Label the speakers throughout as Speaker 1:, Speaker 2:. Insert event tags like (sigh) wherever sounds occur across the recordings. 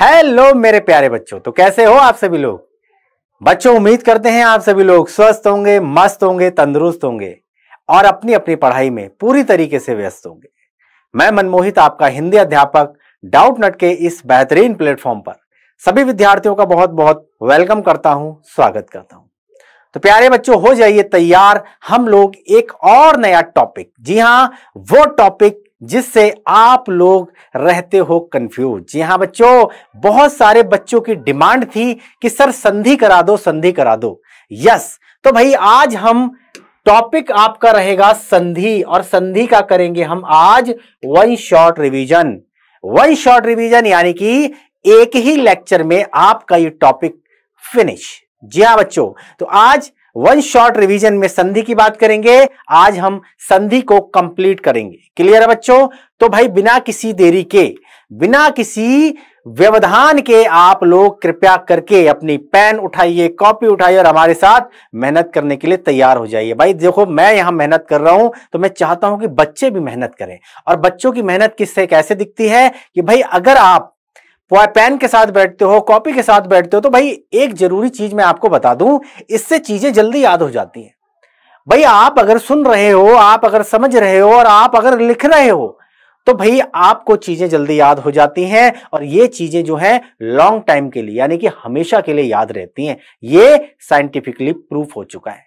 Speaker 1: Hello मेरे प्यारे बच्चों तो कैसे हो आप सभी लोग बच्चों उम्मीद करते हैं आप सभी लोग स्वस्थ होंगे मस्त होंगे तंदुरुस्त होंगे और अपनी अपनी पढ़ाई में पूरी तरीके से व्यस्त होंगे मैं मनमोहित आपका हिंदी अध्यापक डाउट नट के इस बेहतरीन प्लेटफॉर्म पर सभी विद्यार्थियों का बहुत बहुत वेलकम करता हूं स्वागत करता हूं तो प्यारे बच्चों हो जाइए तैयार हम लोग एक और नया टॉपिक जी हाँ वो टॉपिक जिससे आप लोग रहते हो कंफ्यूज जी हाँ बच्चों बहुत सारे बच्चों की डिमांड थी कि सर संधि करा दो संधि करा दो यस तो भाई आज हम टॉपिक आपका रहेगा संधि और संधि का करेंगे हम आज one short revision one short revision यानी कि एक ही लेक्चर में आपका ये टॉपिक फिनिश जी हाँ बच्चों तो आज वन शॉर्ट रिवीजन में संधि की बात करेंगे आज हम संधि को कंप्लीट करेंगे क्लियर है बच्चों तो भाई बिना किसी देरी के बिना किसी व्यवधान के आप लोग कृपया करके अपनी पेन उठाइए कॉपी उठाइए और हमारे साथ मेहनत करने के लिए तैयार हो जाइए भाई देखो मैं यहां मेहनत कर रहा हूं तो मैं चाहता हूं कि बच्चे भी मेहनत करें और बच्चों की मेहनत किससे कैसे दिखती है कि भाई अगर आप पेन के साथ बैठते हो कॉपी के साथ बैठते हो तो भाई एक जरूरी चीज मैं आपको बता दूं इससे चीजें जल्दी याद हो जाती हैं भाई आप अगर सुन रहे हो आप अगर समझ रहे हो और आप अगर लिख रहे हो तो भाई आपको चीजें जल्दी याद हो जाती हैं और ये चीजें जो हैं लॉन्ग टाइम के लिए यानी कि हमेशा के लिए याद रहती हैं ये साइंटिफिकली प्रूफ हो चुका है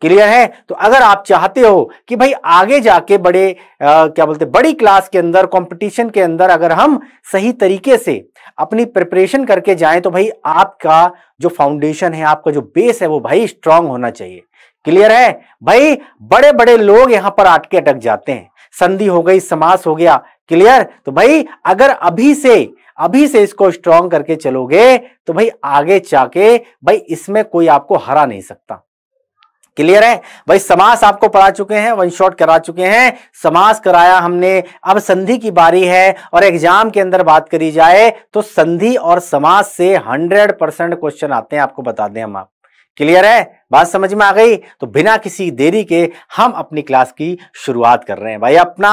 Speaker 1: क्लियर है तो अगर आप चाहते हो कि भाई आगे जाके बड़े आ, क्या बोलते बड़ी क्लास के अंदर कंपटीशन के अंदर अगर हम सही तरीके से अपनी प्रिपरेशन करके जाएं तो भाई आपका जो फाउंडेशन है आपका जो बेस है वो भाई स्ट्रांग होना चाहिए क्लियर है भाई बड़े बड़े लोग यहां पर आटके अटक जाते हैं संधि हो गई समास हो गया क्लियर तो भाई अगर अभी से अभी से इसको स्ट्रांग करके चलोगे तो भाई आगे जाके भाई इसमें कोई आपको हरा नहीं सकता क्लियर है भाई समास आपको पढ़ा चुके हैं वन शॉट करा चुके हैं समास कराया हमने अब संधि की बारी है और एग्जाम के अंदर बात करी जाए तो संधि और समास से हंड्रेड परसेंट क्वेश्चन आते हैं आपको बता दें हम आप क्लियर है बात समझ में आ गई तो बिना किसी देरी के हम अपनी क्लास की शुरुआत कर रहे हैं भाई अपना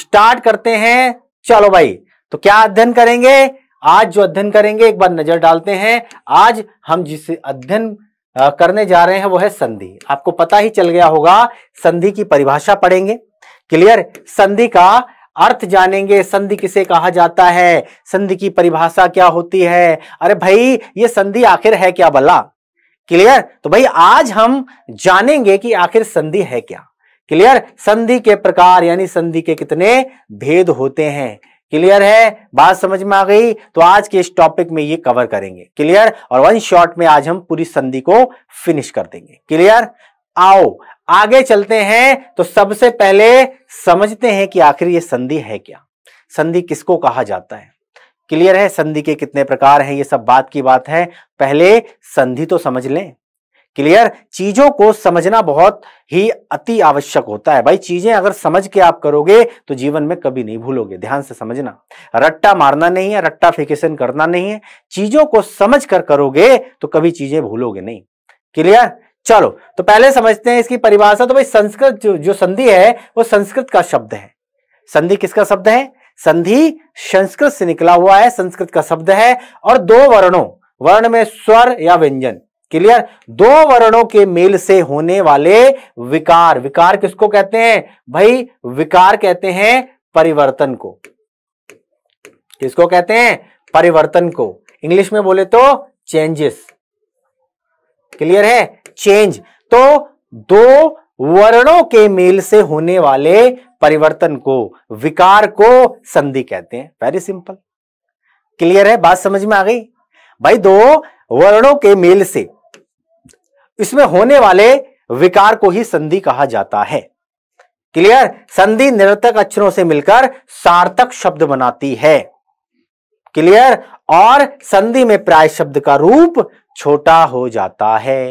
Speaker 1: स्टार्ट करते हैं चलो भाई तो क्या अध्ययन करेंगे आज जो अध्ययन करेंगे एक बार नजर डालते हैं आज हम जिस अध्ययन करने जा रहे हैं वो है संधि आपको पता ही चल गया होगा संधि की परिभाषा पढ़ेंगे क्लियर संधि का अर्थ जानेंगे संधि किसे कहा जाता है संधि की परिभाषा क्या होती है अरे भाई ये संधि आखिर है क्या बला क्लियर तो भाई आज हम जानेंगे कि आखिर संधि है क्या क्लियर संधि के प्रकार यानी संधि के कितने भेद होते हैं क्लियर है बात समझ में आ गई तो आज के इस टॉपिक में ये कवर करेंगे क्लियर और वन शॉट में आज हम पूरी संधि को फिनिश कर देंगे क्लियर आओ आगे चलते हैं तो सबसे पहले समझते हैं कि आखिर ये संधि है क्या संधि किसको कहा जाता है क्लियर है संधि के कितने प्रकार हैं ये सब बात की बात है पहले संधि तो समझ लें क्लियर चीजों को समझना बहुत ही अति आवश्यक होता है भाई चीजें अगर समझ के आप करोगे तो जीवन में कभी नहीं भूलोगे ध्यान से समझना रट्टा मारना नहीं है रट्टा फिकेशन करना नहीं है चीजों को समझ कर करोगे तो कभी चीजें भूलोगे नहीं क्लियर चलो तो पहले समझते हैं इसकी परिभाषा तो भाई संस्कृत जो, जो संधि है वो संस्कृत का शब्द है संधि किसका शब्द है संधि संस्कृत से निकला हुआ है संस्कृत का शब्द है और दो वर्णों वर्ण में स्वर या व्यंजन क्लियर दो वर्णों के मेल से होने वाले विकार विकार किसको कहते हैं भाई विकार कहते हैं परिवर्तन को किसको कहते हैं परिवर्तन को इंग्लिश में बोले तो चेंजेस क्लियर है चेंज तो दो वर्णों के मेल से होने वाले परिवर्तन को विकार को संधि कहते हैं वेरी सिंपल क्लियर है बात समझ में आ गई भाई दो वर्णों के मेल से इसमें होने वाले विकार को ही संधि कहा जाता है क्लियर संधि निरर्थक अक्षरों से मिलकर सार्थक शब्द बनाती है क्लियर और संधि में प्राय शब्द का रूप छोटा हो जाता है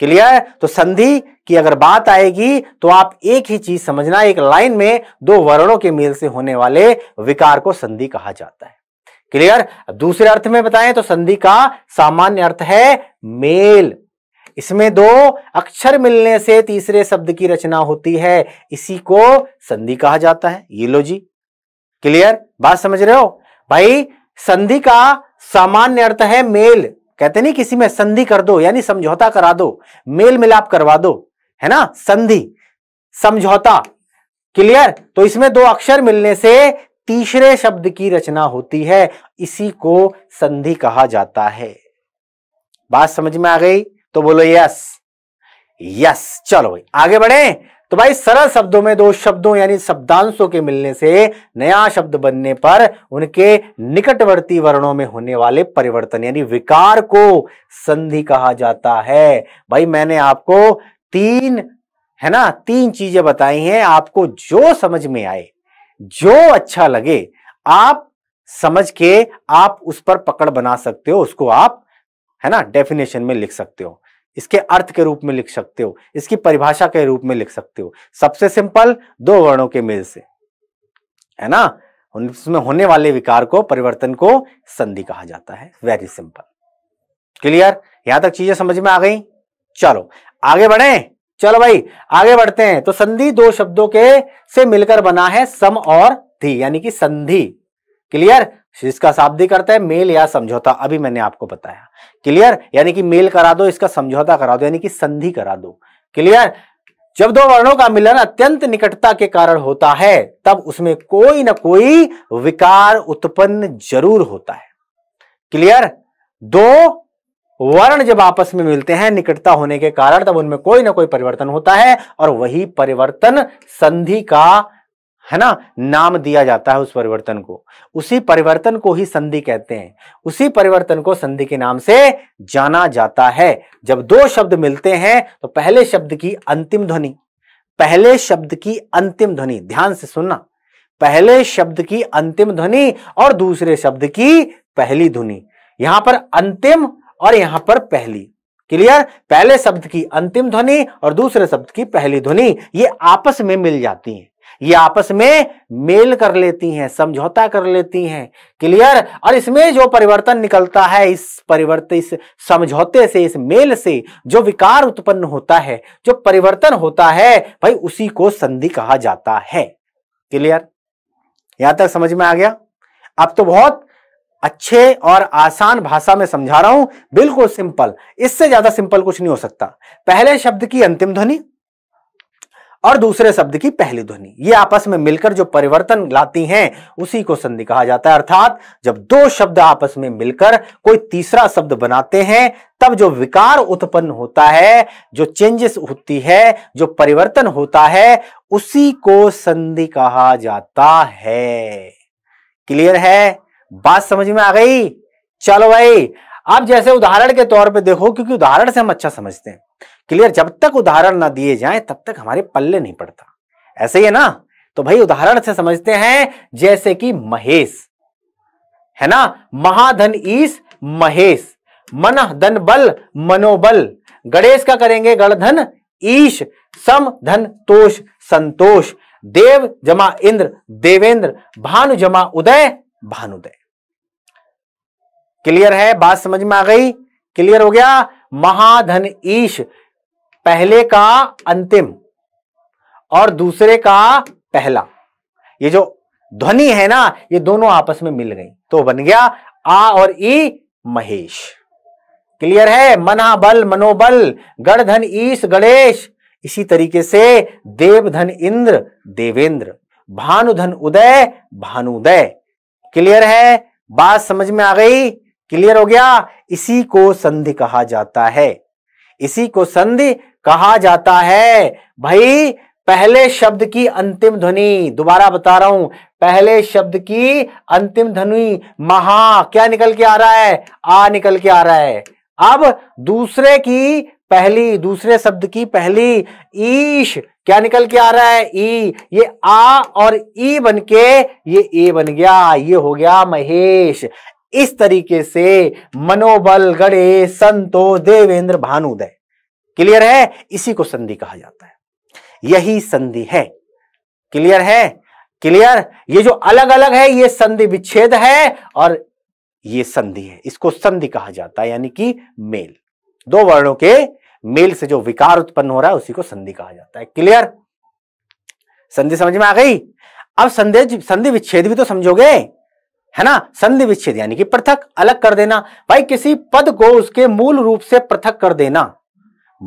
Speaker 1: क्लियर तो संधि की अगर बात आएगी तो आप एक ही चीज समझना एक लाइन में दो वर्णों के मेल से होने वाले विकार को संधि कहा जाता है क्लियर दूसरे अर्थ में बताएं तो संधि का सामान्य अर्थ है मेल इसमें दो अक्षर मिलने से तीसरे शब्द की रचना होती है इसी को संधि कहा जाता है ये लो जी क्लियर बात समझ रहे हो भाई संधि का सामान्य अर्थ है मेल कहते नहीं किसी में संधि कर दो यानी समझौता करा दो मेल मिलाप करवा दो है ना संधि समझौता क्लियर तो इसमें दो अक्षर मिलने से तीसरे शब्द की रचना होती है इसी को संधि कहा जाता है बात समझ में आ गई तो बोलो यस यस चलो भाई आगे बढ़े तो भाई सरल शब्दों में दो शब्दों यानी शब्दांशों के मिलने से नया शब्द बनने पर उनके निकटवर्ती वर्णों में होने वाले परिवर्तन यानी विकार को संधि कहा जाता है भाई मैंने आपको तीन है ना तीन चीजें बताई हैं आपको जो समझ में आए जो अच्छा लगे आप समझ के आप उस पर पकड़ बना सकते हो उसको आप है ना डेफिनेशन में लिख सकते हो इसके अर्थ के रूप में लिख सकते हो इसकी परिभाषा के रूप में लिख सकते हो सबसे सिंपल दो वर्णों के मेल से है ना उसमें होने वाले विकार को परिवर्तन को संधि कहा जाता है वेरी सिंपल क्लियर यहां तक चीजें समझ में आ गई चलो आगे बढ़े चलो भाई आगे बढ़ते हैं तो संधि दो शब्दों के से मिलकर बना है सम और धी यानी कि संधि क्लियर इसका शाब्दिक करता है मेल या समझौता अभी मैंने आपको बताया क्लियर यानी कि मेल करा दो इसका समझौता करा दो यानी कि संधि करा दो क्लियर जब दो वर्णों का मिलन अत्यंत निकटता के कारण होता है तब उसमें कोई ना कोई विकार उत्पन्न जरूर होता है क्लियर दो वर्ण जब आपस में मिलते हैं निकटता होने के कारण तब उनमें कोई ना कोई परिवर्तन होता है और वही परिवर्तन संधि का है ना नाम दिया जाता है उस परिवर्तन को उसी परिवर्तन को ही संधि कहते हैं उसी परिवर्तन को संधि के नाम से जाना जाता है जब दो शब्द मिलते हैं तो पहले शब्द की अंतिम ध्वनि पहले शब्द की अंतिम ध्वनि ध्यान से सुनना पहले शब्द की अंतिम ध्वनि और दूसरे शब्द की पहली ध्वनि यहां पर अंतिम और यहां पर पहली क्लियर पहले शब्द की अंतिम ध्वनि और दूसरे शब्द की पहली ध्वनि ये आपस में मिल जाती है ये आपस में मेल कर लेती हैं समझौता कर लेती हैं क्लियर और इसमें जो परिवर्तन निकलता है इस परिवर्तन इस समझौते से इस मेल से जो विकार उत्पन्न होता है जो परिवर्तन होता है भाई उसी को संधि कहा जाता है क्लियर यहां तक समझ में आ गया अब तो बहुत अच्छे और आसान भाषा में समझा रहा हूं बिल्कुल सिंपल इससे ज्यादा सिंपल कुछ नहीं हो सकता पहले शब्द की अंतिम ध्वनि और दूसरे शब्द की पहली ध्वनि ये आपस में मिलकर जो परिवर्तन लाती हैं उसी को संधि कहा जाता है अर्थात जब दो शब्द आपस में मिलकर कोई तीसरा शब्द बनाते हैं तब जो विकार उत्पन्न होता है जो चेंजेस होती है जो परिवर्तन होता है उसी को संधि कहा जाता है क्लियर है बात समझ में आ गई चलो भाई आप जैसे उदाहरण के तौर पे देखो क्योंकि उदाहरण से हम अच्छा समझते हैं क्लियर जब तक उदाहरण ना दिए जाए तब तक हमारे पल्ले नहीं पड़ता ऐसे ही है ना तो भाई उदाहरण से समझते हैं जैसे कि महेश है ना महाधन ईश महेश मन धन बल मनोबल गणेश का करेंगे गणधन ईश सम धन तोष संतोष देव जमा इंद्र देवेंद्र भानु जमा उदय भानुदय क्लियर है बात समझ में आ गई क्लियर हो गया महाधन ईश पहले का अंतिम और दूसरे का पहला ये जो ध्वनि है ना ये दोनों आपस में मिल गई तो बन गया आ और ई महेश क्लियर है मना बल मनोबल धन ईश गणेश इसी तरीके से देवधन इंद्र देवेंद्र भानुधन उदय भानुदय क्लियर है बात समझ में आ गई क्लियर हो गया इसी को संधि कहा जाता है इसी को संधि कहा जाता है भाई पहले शब्द की अंतिम ध्वनि दोबारा बता रहा हूं पहले शब्द की अंतिम ध्वनि महा क्या निकल के आ रहा है आ निकल के आ रहा है अब दूसरे की पहली दूसरे शब्द की पहली ईश क्या निकल के आ रहा है ई ये आ और ई बन के ये ए बन गया ये हो गया महेश इस तरीके से मनोबल गड़े संतो देवेंद्र भानुदय क्लियर है इसी को संधि कहा जाता है यही संधि है क्लियर है क्लियर ये जो अलग अलग है ये संधि विच्छेद है और ये संधि है इसको संधि कहा जाता है यानी कि मेल दो वर्णों के मेल से जो विकार उत्पन्न हो रहा है उसी को संधि कहा जाता है क्लियर संधि समझ में आ गई अब संधि संधि विच्छेद भी तो समझोगे है ना संधि विच्छेद यानी कि पृथक अलग कर देना भाई किसी पद को उसके मूल रूप से पृथक कर देना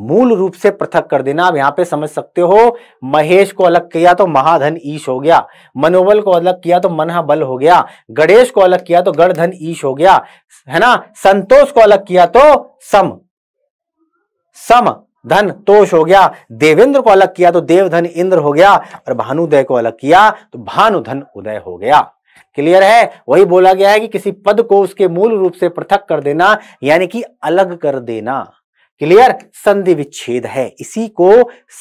Speaker 1: मूल रूप से पृथक कर देना आप यहां पे समझ सकते हो महेश को अलग किया तो महाधन ईश हो गया मनोबल को अलग किया तो मनहा बल हो गया गणेश को अलग किया तो गढ़धन ईश हो गया है ना संतोष को अलग किया तो सम सम धन तोष हो गया देवेंद्र को अलग किया तो देवधन इंद्र हो गया और भानुदय को अलग किया तो भानुधन उदय हो गया क्लियर है वही बोला गया है कि किसी पद को उसके मूल रूप से पृथक कर देना यानी कि अलग कर देना क्लियर संधि विच्छेद है इसी को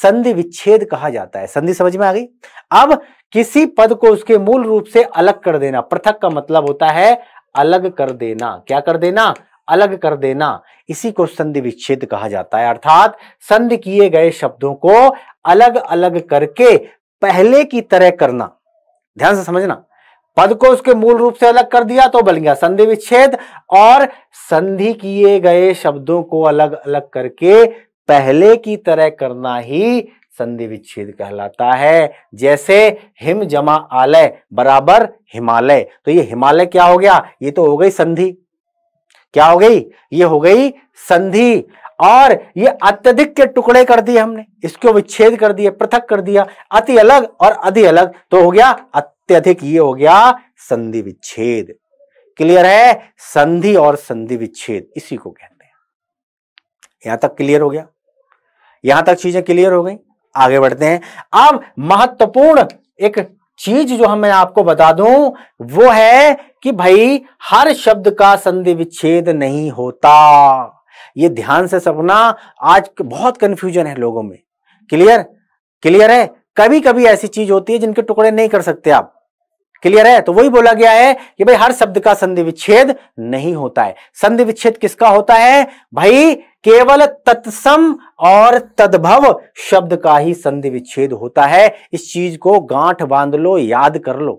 Speaker 1: संधि विच्छेद कहा जाता है संधि समझ में आ गई अब किसी पद को उसके मूल रूप से अलग कर देना पृथक का मतलब होता है अलग कर देना क्या कर देना अलग कर देना इसी को संधि विच्छेद कहा जाता है अर्थात संधि किए गए शब्दों को अलग अलग करके पहले की तरह करना ध्यान से समझना पद को उसके मूल रूप से अलग कर दिया तो बन गया संधि विच्छेद और संधि किए गए शब्दों को अलग अलग करके पहले की तरह करना ही संधि विच्छेद कहलाता है जैसे हिम जमा आलय बराबर हिमालय तो ये हिमालय क्या हो गया ये तो हो गई संधि क्या हो गई ये हो गई संधि और ये अत्यधिक के टुकड़े कर दिए हमने इसको विच्छेद कर दिए पृथक कर दिया अति अलग और अधि अलग तो हो गया अत्यधिक ये हो गया संधि विच्छेद क्लियर है संधि और संधि विच्छेद इसी को कहते हैं यहां तक क्लियर हो गया यहां तक चीजें क्लियर हो गई आगे बढ़ते हैं अब महत्वपूर्ण एक चीज जो हमें आपको बता दूं वो है कि भाई हर शब्द का संधि विच्छेद नहीं होता ये ध्यान से सपना आज बहुत कंफ्यूजन है लोगों में क्लियर क्लियर है कभी कभी ऐसी चीज होती है जिनके टुकड़े नहीं कर सकते आप क्लियर है तो वही बोला गया है कि भाई हर शब्द का संधि विच्छेद नहीं होता है संधि विच्छेद किसका होता है भाई केवल तत्सम और तद्भव शब्द का ही संधि विच्छेद होता है इस चीज को गांठ बांध लो याद कर लो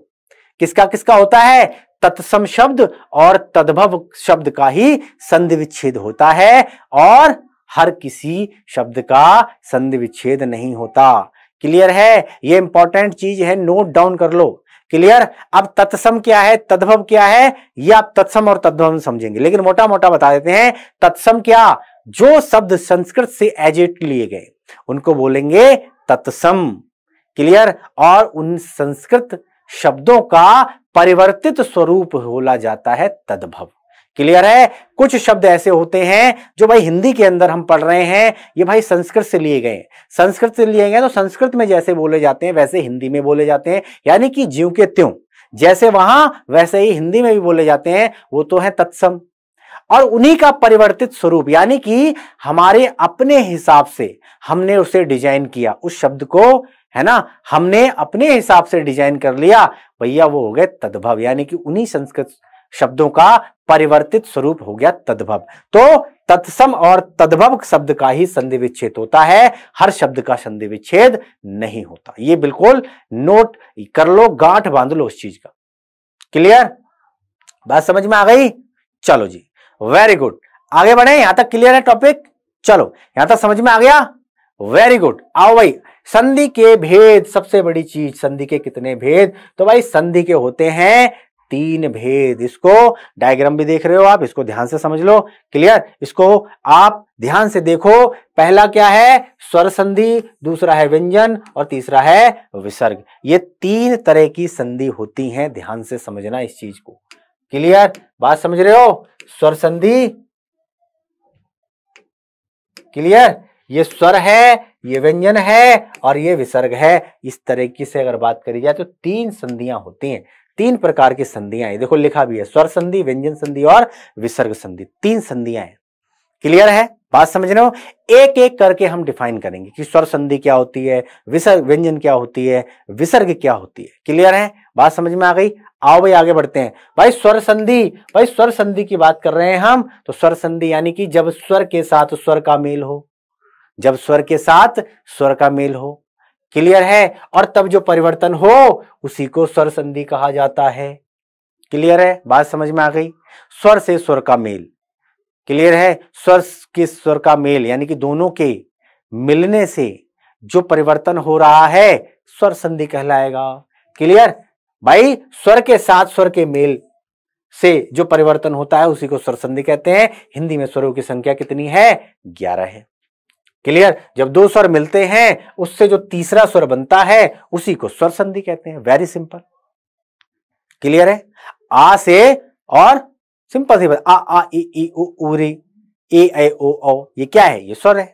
Speaker 1: किसका किसका होता है तत्सम शब्द और तद्भव शब्द का ही संधि विच्छेद होता है और हर किसी शब्द का संधि विच्छेद नहीं होता क्लियर है ये इंपॉर्टेंट चीज है नोट डाउन कर लो क्लियर अब तत्सम क्या है तद्भव क्या है यह आप तत्सम और तद्भव समझेंगे लेकिन मोटा मोटा बता देते हैं तत्सम क्या जो शब्द संस्कृत से एजेट लिए गए उनको बोलेंगे तत्सम क्लियर और उन संस्कृत शब्दों का परिवर्तित स्वरूप होला जाता है तद्भव क्लियर है कुछ शब्द ऐसे होते हैं जो भाई हिंदी के अंदर हम पढ़ रहे हैं ये भाई संस्कृत से लिए गए संस्कृत से लिए गए तो संस्कृत में जैसे बोले जाते हैं वैसे हिंदी में बोले जाते हैं यानी कि जीव के त्यों जैसे वहां वैसे ही हिंदी में भी बोले जाते हैं वो तो है तत्सम और उन्हीं का परिवर्तित स्वरूप यानी कि हमारे अपने हिसाब से हमने उसे डिजाइन किया उस शब्द को है ना हमने अपने हिसाब से डिजाइन कर लिया भैया वो हो गए तद्भव यानी कि उन्हीं संस्कृत शब्दों का परिवर्तित स्वरूप हो गया तद्भव तो तत्सम और तद्भव शब्द का ही संधि विच्छेद होता है हर शब्द का संधि विच्छेद नहीं होता ये बिल्कुल नोट कर लो गांठ बांध लो उस चीज का क्लियर बात समझ में आ गई चलो जी वेरी गुड आगे बढ़े यहां तक क्लियर है टॉपिक चलो यहां तक समझ में आ गया वेरी गुड आओ भाई संधि के भेद सबसे बड़ी चीज संधि के कितने भेद तो भाई संधि के होते हैं तीन भेद इसको डायग्राम भी देख रहे हो आप इसको ध्यान से समझ लो क्लियर इसको आप ध्यान से देखो पहला क्या है स्वर संधि दूसरा है व्यंजन और तीसरा है विसर्ग ये तीन तरह की संधि होती हैं ध्यान से समझना इस चीज को क्लियर बात समझ रहे हो स्वर संधि क्लियर ये स्वर है ये व्यंजन है और ये विसर्ग है इस तरीके से अगर बात करी जाए तो तीन संधियां होती हैं तीन प्रकार की संधियां हैं देखो लिखा भी है स्वर संधि व्यंजन संधि और विसर्ग संधि तीन संधियां हैं क्लियर है बात समझ रहे हो एक एक करके हम डिफाइन करेंगे कि स्वर संधि क्या होती है विसर्ग व्यंजन क्या होती है विसर्ग क्या होती है क्लियर है बात समझ में आ गई आओ भाई आगे बढ़ते हैं भाई स्वर संधि भाई स्वर संधि की बात कर रहे हैं हम तो स्वर संधि यानी कि जब स्वर के साथ स्वर का मेल हो जब स्वर के साथ स्वर का मेल हो क्लियर है और तब जो परिवर्तन हो उसी को स्वर संधि कहा जाता है क्लियर है बात समझ में आ गई स्वर से स्वर का मेल क्लियर है स्वर के स्वर का मेल यानी कि दोनों के मिलने से जो परिवर्तन हो रहा है स्वर संधि कहलाएगा क्लियर भाई स्वर के साथ स्वर के मेल से जो परिवर्तन होता है उसी को स्वर संधि कहते हैं हिंदी में स्वरों की संख्या कितनी है ग्यारह है क्लियर जब दो स्वर मिलते हैं उससे जो तीसरा स्वर बनता है उसी को स्वर संधि कहते हैं वेरी सिंपल क्लियर है आ से और सिंपल सिंपल आ आ ए, ए, ओ उरी ए ए ओ ओ ये क्या है ये स्वर है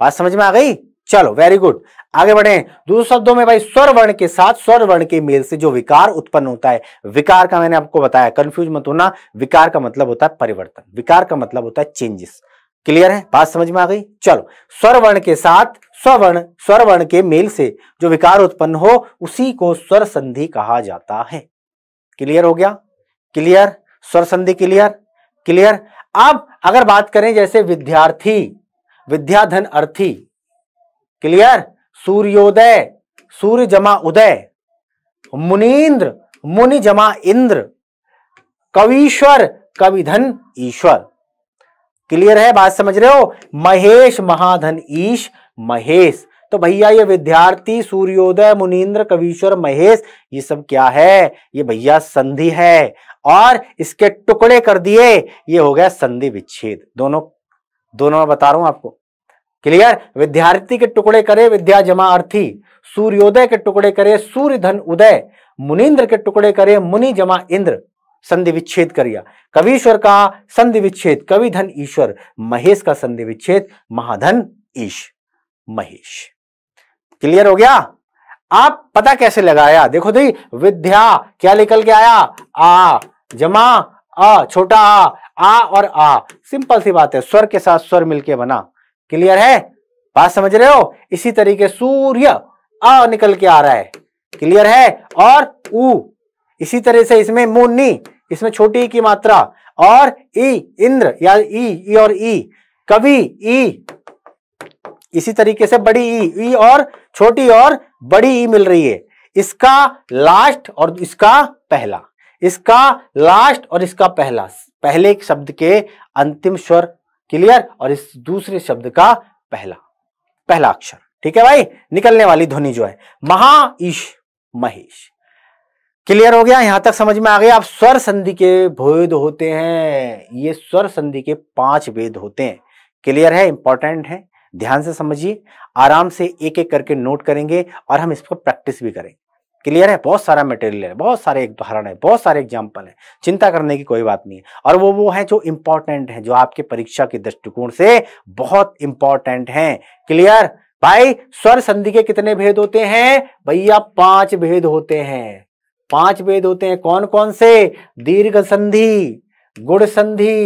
Speaker 1: बात समझ में आ गई चलो वेरी गुड आगे बढ़े दूसरे शब्दों में भाई स्वर वर्ण के साथ स्वर वर्ण के मेल से जो विकार उत्पन्न होता है विकार का मैंने आपको बताया कंफ्यूज मत होना विकार का मतलब होता है परिवर्तन विकार का मतलब होता है चेंजेस क्लियर है बात समझ में आ गई चलो स्वर वर्ण के साथ स्वर्ण स्वर वर्ण के मेल से जो विकार उत्पन्न हो उसी को स्वर संधि कहा जाता है क्लियर हो गया क्लियर स्वर संधि क्लियर क्लियर अब अगर बात करें जैसे विद्यार्थी विद्याधन अर्थी क्लियर सूर्योदय सूर्य जमा उदय मुनीन्द्र मुनि जमा इंद्र कवीश्वर कविधन ईश्वर क्लियर है बात समझ रहे हो महेश महाधन ईश महेश तो भैया ये विद्यार्थी सूर्योदय मुनीन्द्र कवीश्वर महेश ये सब क्या है ये भैया संधि है और इसके टुकड़े कर दिए ये हो गया संधि विच्छेद दोनों दोनों में बता रहा हूं आपको क्लियर विद्यार्थी के टुकड़े करे विद्या जमा अर्थी सूर्योदय के टुकड़े करे सूर्य धन उदय मुनिन्द्र के टुकड़े करे मुनि जमा इंद्र संधि विच्छेद गया कवीश्वर का संधि विच्छेद कवि धन ईश्वर महेश का संधि विच्छेद महाधन ईश महेश क्लियर हो गया आप पता कैसे लगाया देखो दी तो विद्या क्या निकल के आया आ जमा अ छोटा आ आ और आ सिंपल सी बात है स्वर के साथ स्वर मिलके बना क्लियर है बात समझ रहे हो इसी तरीके सूर्य अ निकल के आ रहा है क्लियर है और ऊ इसी तरह से इसमें मुन्नी इसमें छोटी की मात्रा और ई इंद्र या ई ई और ई कवि ई इसी तरीके से बड़ी ई ई और छोटी और बड़ी ई मिल रही है इसका लास्ट और इसका पहला इसका लास्ट और इसका पहला पहले एक शब्द के अंतिम स्वर क्लियर और इस दूसरे शब्द का पहला पहला अक्षर ठीक है भाई निकलने वाली ध्वनि जो है महा ईश महेश क्लियर हो गया यहां तक समझ में आ गया आप स्वर संधि के भेद होते हैं ये स्वर संधि के पांच भेद होते हैं क्लियर है इंपॉर्टेंट है ध्यान से समझिए आराम से एक एक करके नोट करेंगे और हम इसको प्रैक्टिस भी करेंगे क्लियर है बहुत सारा मटेरियल है बहुत सारे उदाहरण है बहुत सारे एग्जाम्पल है चिंता करने की कोई बात नहीं है और वो वो है जो इंपॉर्टेंट है जो आपके परीक्षा के दृष्टिकोण से बहुत इंपॉर्टेंट है क्लियर भाई स्वर संधि के कितने भेद होते हैं भैया पांच भेद होते हैं पांच वेद होते हैं कौन कौन से दीर्घ संधि गुड़ संधि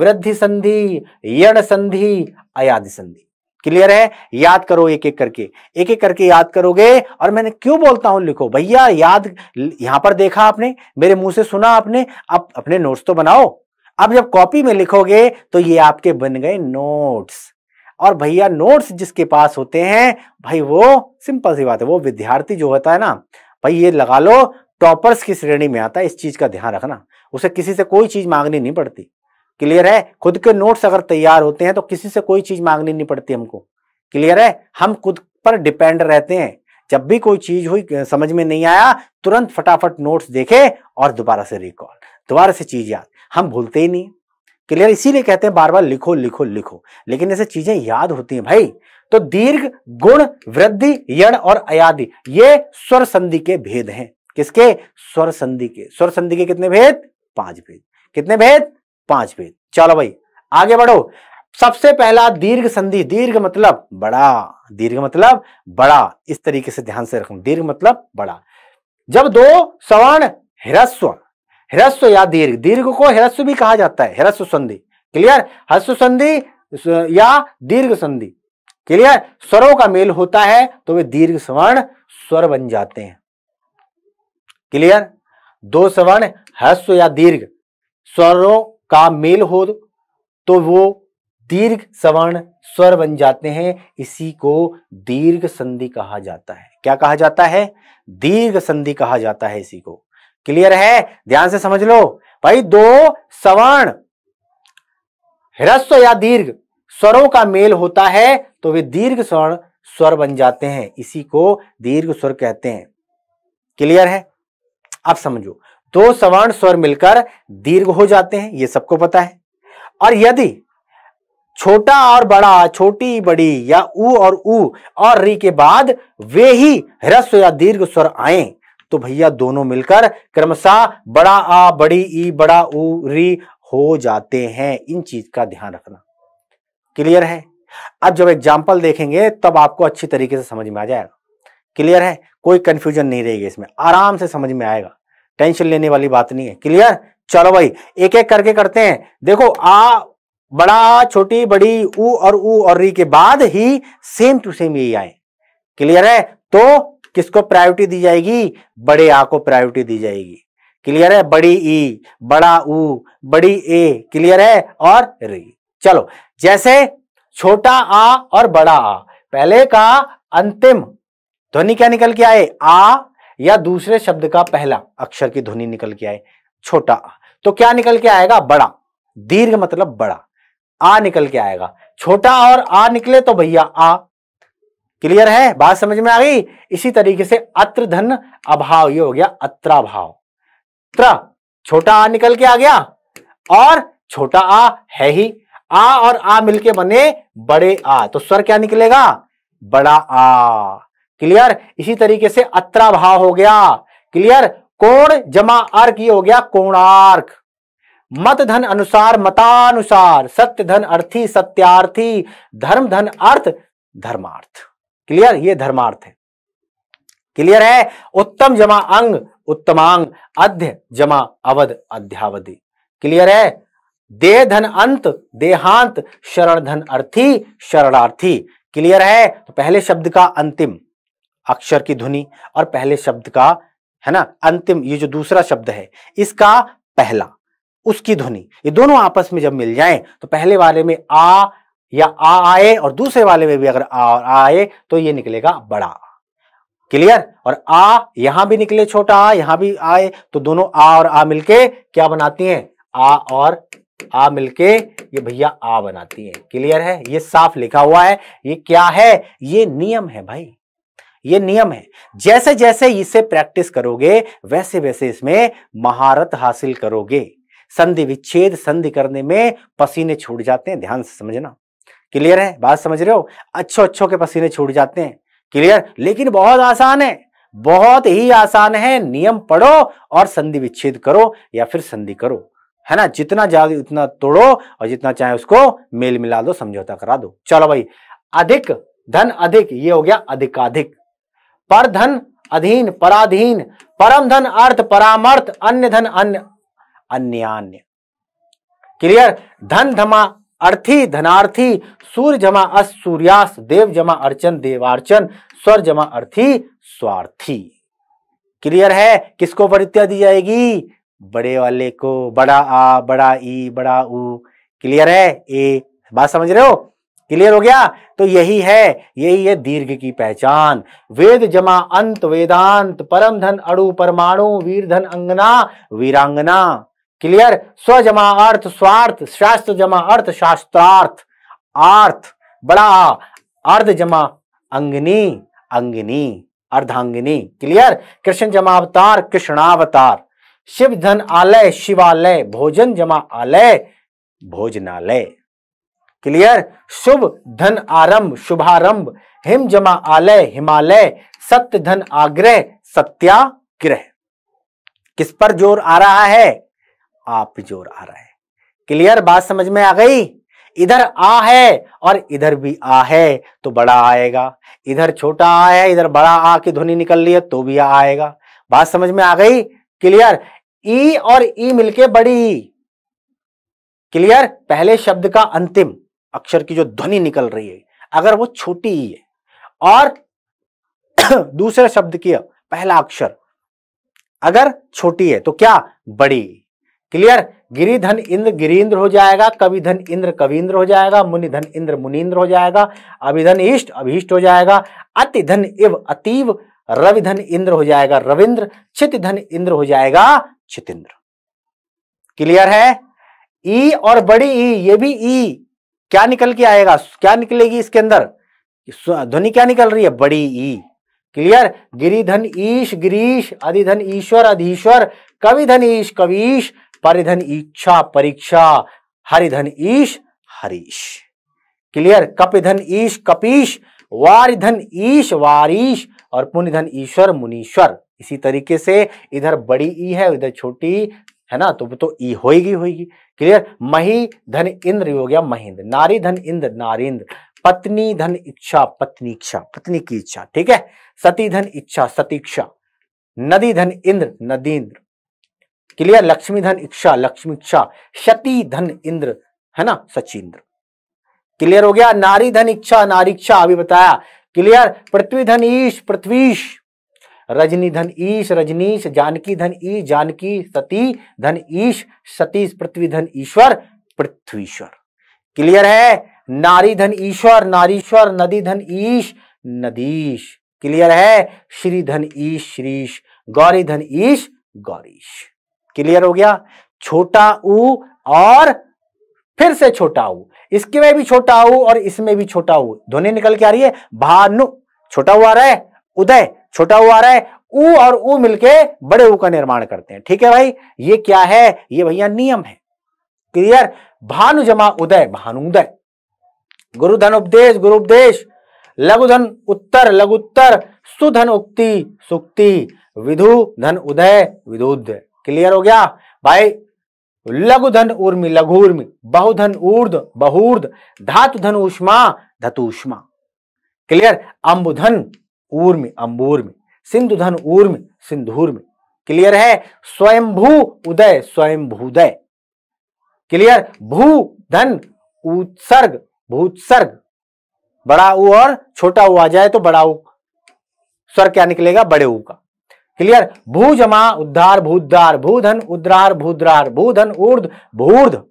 Speaker 1: वृद्धि संधि यण संधि अयादि संधि क्लियर है याद करो एक एक करके एक एक करके याद करोगे और मैंने क्यों बोलता हूं लिखो भैया याद यहां पर देखा आपने मेरे मुंह से सुना आपने अब अपने नोट्स तो बनाओ अब जब कॉपी में लिखोगे तो ये आपके बन गए नोट्स और भैया नोट्स जिसके पास होते हैं भाई वो सिंपल सी बात है वो विद्यार्थी जो होता है ना भाई ये लगा लो टॉपर्स की श्रेणी में आता है इस चीज का ध्यान रखना उसे किसी से कोई चीज मांगनी नहीं पड़ती क्लियर है खुद के नोट्स अगर तैयार होते हैं तो किसी से कोई चीज मांगनी नहीं पड़ती हमको क्लियर है हम खुद पर डिपेंड रहते हैं जब भी कोई चीज हुई समझ में नहीं आया तुरंत फटाफट नोट्स देखे और दोबारा से रिकॉल दोबारा से चीज याद हम भूलते ही नहीं क्लियर इसीलिए कहते हैं बार बार लिखो लिखो लिखो लेकिन ऐसे चीजें याद होती हैं भाई तो दीर्घ गुण वृद्धि यण और अयादि ये स्वर संधि के भेद हैं किसके स्वर संधि के स्वर संधि के कितने भेद पांच भेद कितने भेद पांच भेद चलो भाई आगे बढ़ो सबसे पहला दीर्घ संधि दीर्घ मतलब बड़ा दीर्घ मतलब बड़ा इस तरीके से ध्यान से रखना दीर्घ मतलब बड़ा जब दो सवर्ण हिरस्व हिरस्व या दीर्घ दीर्घ को हिरस्व भी कहा जाता है हिरस्व संधि क्लियर हस्व संधि या दीर्घ संधि क्लियर स्वरों का मेल होता है तो वे दीर्घ सवर्ण स्वर बन जाते हैं क्लियर दो सवर्ण ह्रस्व या दीर्घ स्वरों का मेल हो तो वो दीर्घ सवर्ण स्वर बन जाते हैं इसी को दीर्घ संधि कहा जाता है क्या कहा जाता है दीर्घ संधि कहा जाता है इसी को क्लियर है ध्यान से समझ लो भाई दो सवर्ण ह्रस्व या दीर्घ स्वरों का मेल होता है तो वे दीर्घ स्वर्ण स्वर बन जाते हैं इसी को दीर्घ स्वर कहते हैं क्लियर है आप समझो दो सवर्ण स्वर मिलकर दीर्घ हो जाते हैं ये सबको पता है और यदि छोटा और बड़ा छोटी बड़ी या ऊ और ऊ और री के बाद वे ही ह्रस्व या दीर्घ स्वर आए तो भैया दोनों मिलकर क्रमशः बड़ा आ बड़ी ई बड़ा ऊ री हो जाते हैं इन चीज का ध्यान रखना क्लियर है अब जब एग्जाम्पल देखेंगे तब आपको अच्छी तरीके से समझ में आ जाएगा क्लियर है कोई कंफ्यूजन नहीं रहेगी इसमें आराम से समझ में आएगा टेंशन लेने वाली बात नहीं है क्लियर चलो भाई एक एक करके करते हैं देखो आ बड़ा छोटी बड़ी उ और उ और री के बाद ही सेम टू सेम यही आए क्लियर है तो किसको प्रायोरिटी दी जाएगी बड़े आ को प्रायोरिटी दी जाएगी क्लियर है बड़ी ई बड़ा ऊ बड़ी ए क्लियर है और री चलो जैसे छोटा आ और बड़ा आ पहले का अंतिम ध्वनि क्या निकल के आए आ या दूसरे शब्द का पहला अक्षर की ध्वनि निकल के आए छोटा आ तो क्या निकल के आएगा बड़ा दीर्घ मतलब बड़ा आ निकल के आएगा छोटा और आ निकले तो भैया आ क्लियर है बात समझ में आ गई इसी तरीके से अत्र धन अभाव ये हो गया अत्राभाव त्र छोटा आ निकल के आ गया और छोटा आ है ही आ और आ मिलके बने बड़े आ तो स्वर क्या निकलेगा बड़ा आ क्लियर इसी तरीके से अत्रा भाव हो गया क्लियर कोण जमा अर्क ये हो गया कोणार्क मत धन अनुसार मतानुसार सत्य धन अर्थी सत्यार्थी धर्म धन अर्थ धर्मार्थ क्लियर ये धर्मार्थ है क्लियर है उत्तम जमा अंग उत्तमांग अध्य जमा अवध अध्यावधि क्लियर है देह धन अंत देहांत शरण धन अर्थी शरणार्थी क्लियर है तो पहले शब्द का अंतिम अक्षर की ध्वनि और पहले शब्द का है ना अंतिम ये जो दूसरा शब्द है इसका पहला उसकी ध्वनि ये दोनों आपस में जब मिल जाएं तो पहले वाले में आ या आ आए और दूसरे वाले में भी अगर आ और आए तो ये निकलेगा बड़ा क्लियर और आ यहां भी निकले छोटा आ यहां भी आए तो दोनों आ और आ मिलके क्या बनाती हैं आ और आ मिलके ये भैया आ बनाती हैं क्लियर है ये साफ लिखा हुआ है ये क्या है ये नियम है भाई ये नियम है जैसे जैसे इसे प्रैक्टिस करोगे वैसे वैसे इसमें महारत हासिल करोगे संधि विच्छेद संधि करने में पसीने छूट जाते हैं ध्यान से समझना क्लियर है बात समझ रहे हो अच्छो अच्छो के पसीने छूट जाते हैं क्लियर लेकिन बहुत आसान है बहुत ही आसान है नियम पढ़ो और संधि विच्छेद करो या फिर संधि करो है ना जितना ज्यादा उतना तोड़ो और जितना चाहे उसको मेल मिला दो समझौता करा दो चलो भाई अधिक धन अधिक ये हो गया अधिकाधिक पर धन अधीन पराधीन परम धन अर्थ परामर्थ अन्य धन अन्य अन्यान्य क्लियर धन धमा अर्थी धनार्थी सूर्य जमा असूर्यास देव जमा अर्चन देवार्चन स्वर जमा अर्थी स्वार्थी क्लियर है किसको परित्या दी जाएगी बड़े वाले को बड़ा आ बड़ा ई बड़ा ऊ क्लियर है ए बात समझ रहे हो क्लियर हो गया तो यही है यही है दीर्घ की पहचान वेद जमा अंत वेदांत परम धन अड़ु परमाणु वीर धन अंगना वीरांगना क्लियर स्व जमा अर्थ स्वार्थ शास्त्र जमा अर्थ शास्त्रार्थ आर्थ बड़ा अर्ध जमा अंगनी अंगनी अर्धांगिनी क्लियर कृष्ण जमा अवतार कृष्णावतार शिव धन आलय शिवालय भोजन जमा आलय भोजनालय क्लियर शुभ धन आरंभ शुभारंभ हिम जमा आलय हिमालय सत्य धन आग्रह सत्याग्रह किस पर जोर आ रहा है आप जोर आ रहा है क्लियर बात समझ में आ गई इधर आ है और इधर भी आ है तो बड़ा आएगा इधर छोटा आ है इधर बड़ा आ की ध्वनि निकल रही है तो भी आएगा बात समझ में आ गई क्लियर ई e और ई e मिलके बड़ी क्लियर पहले शब्द का अंतिम अक्षर की जो ध्वनि निकल रही है अगर वो छोटी ही है और (clears throat) दूसरे शब्द की पहला अक्षर अगर छोटी है तो क्या बड़ी क्लियर गिरिधन इंद्र गिरिंद्र हो जाएगा कविधन इंद्र कविंद्र हो जाएगा मुनिधन इंद्र मुनिंद्र हो जाएगा अभिधन इष्ट अभीष्ट हो जाएगा अतिधन इव अतीव रविधन इंद्र हो जाएगा रविंद्र चितधन इंद्र हो जाएगा चितिंद्र क्लियर है ई और बड़ी ई ये भी ई क्या निकल के आएगा क्या निकलेगी इसके अंदर ध्वनि क्या निकल रही है बड़ी ई क्लियर गिरिधन ईश गिरीश अधिधन ईश्वर अधीश्वर कविधन ईश कवीश परिधन इच्छा परीक्षा हरिधन ईश हरीश क्लियर कपिधन ईश कपीश वारिधन ईश वारीश और पुनिधन ईश्वर मुनीश्वर इसी तरीके से इधर बड़ी ई है इधर छोटी है ना तो तो ई होगी होगी क्लियर मही धन इंद्र हो गया महेंद्र नारी धन इंद्र नारिंद्र पत्नी धन इच्छा पत्नी इच्छा पत्नी की इच्छा ठीक है सती धन इच्छा सतीक्षा नदी धन इंद्र नदीन्द्र क्लियर लक्ष्मी धन इच्छा लक्ष्मी इच्छा शती धन इंद्र है ना सचिंद्र क्लियर हो गया नारी धन इच्छा नारीक्षा अभी बताया क्लियर पृथ्वी धन ईश पृथ्वीश रजनी धन ईश रजनीश जानकी धन ई जानकी सती धन ईश सती पृथ्वी धन ईश्वर पृथ्वीश्वर क्लियर है नारी धन ईश्वर नारीश्वर नदी धन ईश नदीश क्लियर है श्री धन ईश श्रीश गौरी धन ईश गौरीश क्लियर हो गया छोटा ऊ और फिर से छोटा ऊ इसके में भी छोटा ऊ और इसमें भी छोटा ऊ ध्वनि निकल के आ रही है भानु छोटा हुआ रहा है उदय छोटा ऊ आ रहा है ऊ और ऊ मिलके बड़े ऊ का निर्माण करते हैं ठीक है भाई ये क्या है ये भैया नियम है क्लियर भानु जमा उदय भानुदय गुरुधन उपदेश गुरु उपदेश लघुधन उत्तर लघु उत्तर सुधन उक्ति सुक्ति विधु धन उदय विधुदय क्लियर हो गया भाई लघु धन उर्मी लघुर्मी बहुधन ऊर्ध बहुर्ध धन उष्मा धतुष्मा क्लियर अंबुधन ऊर्म सिंधु धन ऊर्म सिंधूर्म क्लियर है स्वयंभू उदय स्वयंभूदय क्लियर भू धन उत्सर्ग भूत्सर्ग बड़ा ऊ और छोटा ऊ आ जाए तो बड़ा ऊ स्वर क्या निकलेगा बड़े ऊ का क्लियर भू जमा उद्धार भूद्धार भूधन उद्रार भूद्रार भूधन ऊर्ध भूर्ध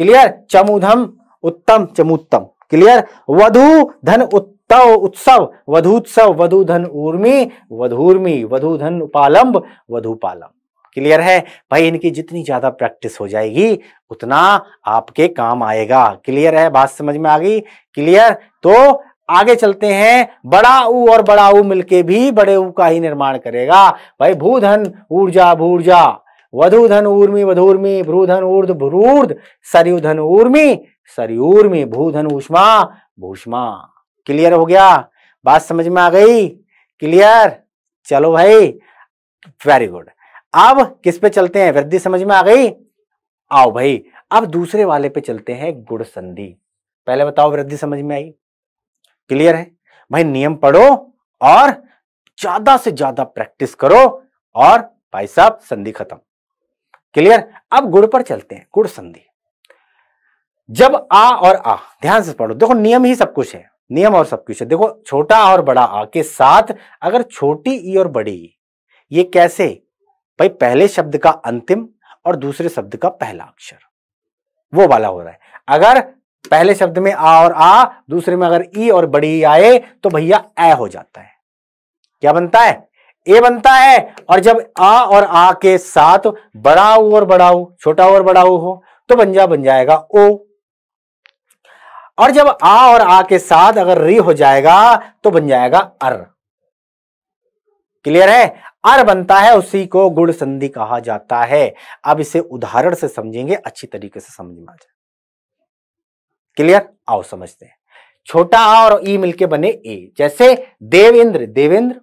Speaker 1: क्लियर चमुधम उत्तम चमुत्तम क्लियर वधु धन उत्तम तव उत्सव वधूत्सव वधुधन उर्मी वधूर्मी वधुधन उपालंब वधुपालम क्लियर है भाई इनकी जितनी ज्यादा प्रैक्टिस हो जाएगी उतना आपके काम आएगा क्लियर है बात समझ में आ गई क्लियर तो आगे चलते हैं बड़ा ऊ और बड़ा ऊ मिलके भी बड़े ऊ का ही निर्माण करेगा भाई भूधन ऊर्जा भूर्जा वधुधन ऊर्मी वधूर्मी भ्रूधन ऊर्ध भ्रूर्ध सरयुधन ऊर्मी सरयूर्मी भूधन ऊष्मा भूषमा क्लियर हो गया बात समझ में आ गई क्लियर चलो भाई वेरी गुड अब किस पे चलते हैं वृद्धि समझ में आ गई आओ भाई अब दूसरे वाले पे चलते हैं गुड़ संधि पहले बताओ वृद्धि समझ में आई क्लियर है भाई नियम पढ़ो और ज्यादा से ज्यादा प्रैक्टिस करो और भाई साहब संधि खत्म क्लियर अब गुड़ पर चलते हैं गुड़ संधि जब आ और आ ध्यान से पढ़ो देखो नियम ही सब कुछ है नियम और सब कुछ है देखो छोटा और बड़ा आ के साथ अगर छोटी ई और बड़ी ये कैसे भाई पहले शब्द का अंतिम और दूसरे शब्द का पहला अक्षर वो वाला हो रहा है अगर पहले शब्द में आ और आ दूसरे में अगर ई और बड़ी ई आए तो भैया ए हो जाता है क्या बनता है ए बनता है और जब आ और आ के साथ बड़ा ऊ और बड़ा ऊ छोटा और बड़ा ऊ हो तो बन जा बन जाएगा ओ और जब आ और आ के साथ अगर री हो जाएगा तो बन जाएगा अर क्लियर है अर बनता है उसी को गुड़ संधि कहा जाता है अब इसे उदाहरण से समझेंगे अच्छी तरीके से समझ में आ जाए क्लियर आओ समझते हैं छोटा आ और ई मिलके बने ए जैसे देवेंद्र देवेंद्र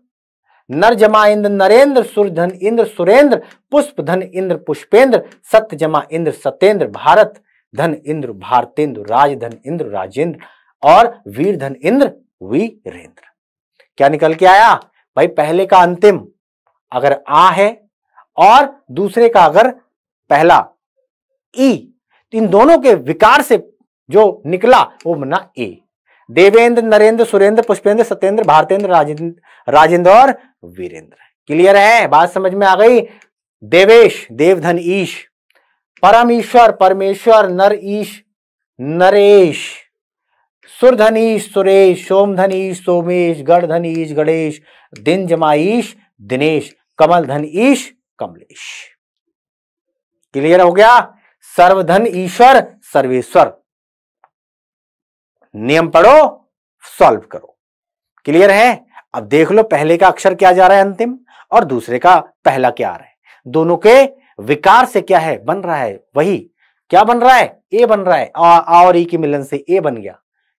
Speaker 1: नर जमा इंद्र नरेंद्र सुर धन इंद्र सुरेंद्र पुष्प धन इंद्र पुष्पेंद्र सत्य जमा इंद्र सत्येंद्र भारत धन इंद्र भारतेंद्र राजधन इंद्र राजेंद्र और वीर धन इंद्र वीरेंद्र क्या निकल के आया भाई पहले का अंतिम अगर आ है और दूसरे का अगर पहला ई तो इन दोनों के विकार से जो निकला वो बना ए देवेंद्र नरेंद्र सुरेंद्र पुष्पेंद्र सत्येंद्र भारतेंद्र राजेंद्र राजेंद्र और वीरेंद्र क्लियर है बात समझ में आ गई देवेश देवधन ईश परमेश्वर परमेश्वर नर ईश नरेश सुरधनीश सुरेश सोमधनीश सोमेश गढ़धनीश गणेश दिन जमाईश दिनेश कमल धन ईश कमलेश क्लियर हो गया सर्वधन ईश्वर सर्वेश्वर नियम पढ़ो सॉल्व करो क्लियर है अब देख लो पहले का अक्षर क्या जा रहा है अंतिम और दूसरे का पहला क्या आ रहा है दोनों के विकार से क्या है बन रहा है वही क्या बन रहा है ए बन रहा है आ, आ और ई e के मिलन से ए बन गया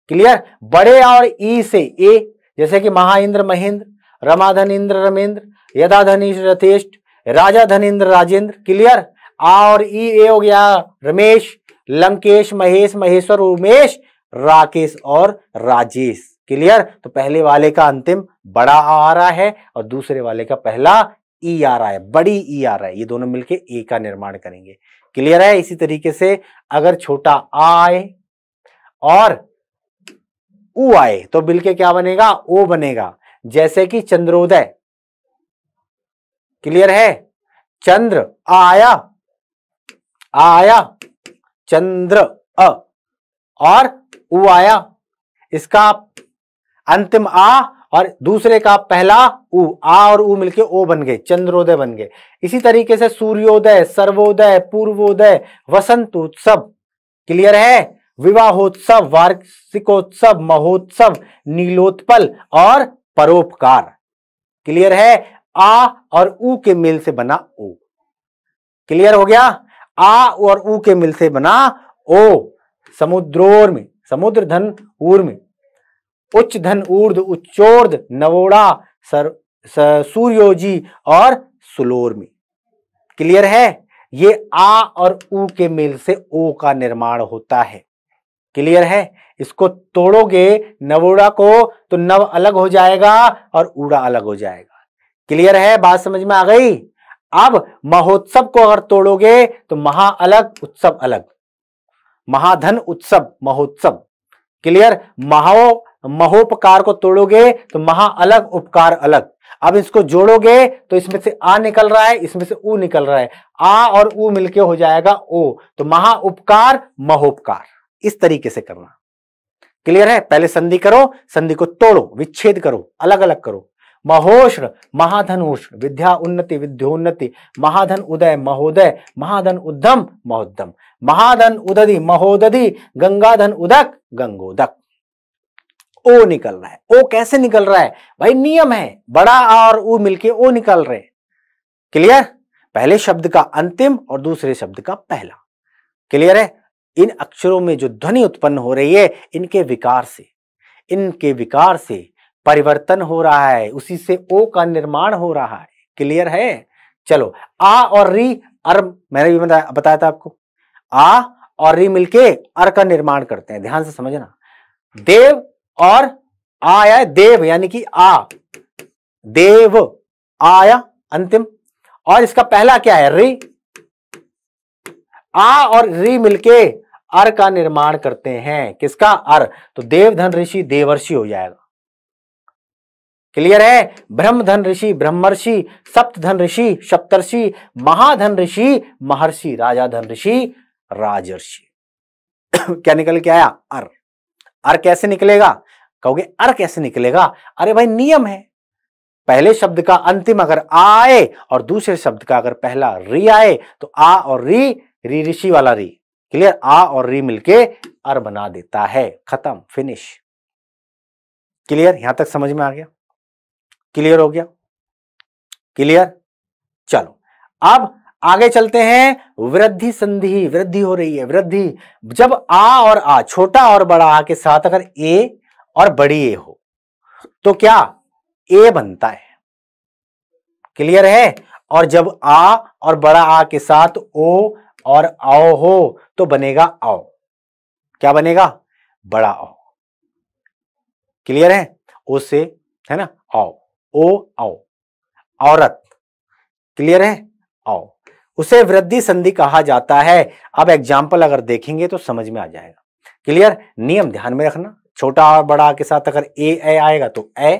Speaker 1: क्लियर बड़े और ई e से ए जैसे कि महाइंद्र महेंद्र रमाधन इंद्र रमेंद्र यदा धनीश रथेष्ट राजा धनेन्द्र राजेंद्र क्लियर आ और ई e ए हो गया रमेश लंकेश महेश महेश्वर उमेश राकेश और राजेश क्लियर तो पहले वाले का अंतिम बड़ा आ रहा है और दूसरे वाले का पहला ई आर आई बड़ी ई आर आई ये दोनों मिलके ए का निर्माण करेंगे क्लियर है इसी तरीके से अगर छोटा आए और ऊ आए तो मिलके क्या बनेगा ओ बनेगा जैसे कि चंद्रोदय क्लियर है चंद्र आया आया चंद्र अ और उ आया इसका अंतिम आ और दूसरे का पहला उ आ और उ मिलके ओ बन गए चंद्रोदय बन गए इसी तरीके से सूर्योदय सर्वोदय पूर्वोदय वसंत उत्सव क्लियर है विवाहोत्सव वार्षिकोत्सव महोत्सव नीलोत्पल और परोपकार क्लियर है आ और ऊ के मिल से बना ओ क्लियर हो गया आ और ऊ के मिल से बना ओ समुद्रोर्मी समुद्र धन ऊर्म उच्च धन ऊर्ध उच्चोर्ध नवोड़ा सर, सर सूर्योजी और सुलोरमी क्लियर है ये आ और ऊ के मेल से ओ का निर्माण होता है क्लियर है इसको तोड़ोगे नवोड़ा को तो नव अलग हो जाएगा और उड़ा अलग हो जाएगा क्लियर है बात समझ में आ गई अब महोत्सव को अगर तोड़ोगे तो महा अलग उत्सव अलग महाधन उत्सव महोत्सव क्लियर महो महोपकार को तोड़ोगे तो महा अलग उपकार अलग अब इसको जोड़ोगे तो इसमें से आ निकल रहा है इसमें से ऊ निकल रहा है आ और ऊ मिलके हो जाएगा ओ तो महा उपकार महोपकार इस तरीके से करना क्लियर है पहले संधि करो संधि को तोड़ो विच्छेद करो अलग अलग करो महोष्ण उष्ण विद्या उन्नति विद्योन्नति महाधन उदय महोदय महाधन उद्धम महोद्धम महाधन उदधि महोदधि गंगाधन उदक गंगोदक ओ निकल रहा है ओ कैसे निकल रहा है भाई नियम है बड़ा आ और ऊ मिलके ओ निकल रहे क्लियर पहले शब्द का अंतिम और दूसरे शब्द का पहला क्लियर है इन अक्षरों में जो ध्वनि उत्पन्न हो रही है इनके विकार से इनके विकार से परिवर्तन हो रहा है उसी से ओ का निर्माण हो रहा है क्लियर है चलो आ और री अर मैंने भी बताया था आपको आ और री मिलके अर का निर्माण करते हैं ध्यान से समझना देव और आया देव यानी कि आ देव आया अंतिम और इसका पहला क्या है री आ और री मिलके अर का निर्माण करते हैं किसका अर तो धन ऋषि देवर्षि हो जाएगा क्लियर है ब्रह्मधन ऋषि ब्रह्मर्षि सप्तधन ऋषि सप्तर्षि महाधन ऋषि महर्षि राजा धन ऋषि राजर्षि (coughs) क्या निकल के आया अर अर कैसे निकलेगा कहोगे अर कैसे निकलेगा अरे भाई नियम है पहले शब्द का अंतिम अगर आए और दूसरे शब्द का अगर पहला री आए तो आ और री री ऋषि वाला री क्लियर आ और री मिलके अर बना देता है खत्म फिनिश क्लियर यहां तक समझ में आ गया क्लियर हो गया क्लियर चलो अब आगे चलते हैं वृद्धि संधि वृद्धि हो रही है वृद्धि जब आ और आ छोटा और बड़ा आ के साथ अगर ए और बड़ी ए हो तो क्या ए बनता है क्लियर है और जब आ और बड़ा आ के साथ ओ और आओ हो तो बनेगा आओ क्या बनेगा बड़ा आओ क्लियर है ओ से है ना आओ ओ आओ औरत क्लियर है आओ उसे वृद्धि संधि कहा जाता है अब एग्जाम्पल अगर देखेंगे तो समझ में आ जाएगा क्लियर नियम ध्यान में रखना छोटा और बड़ा के साथ अगर ए ए आएगा तो ए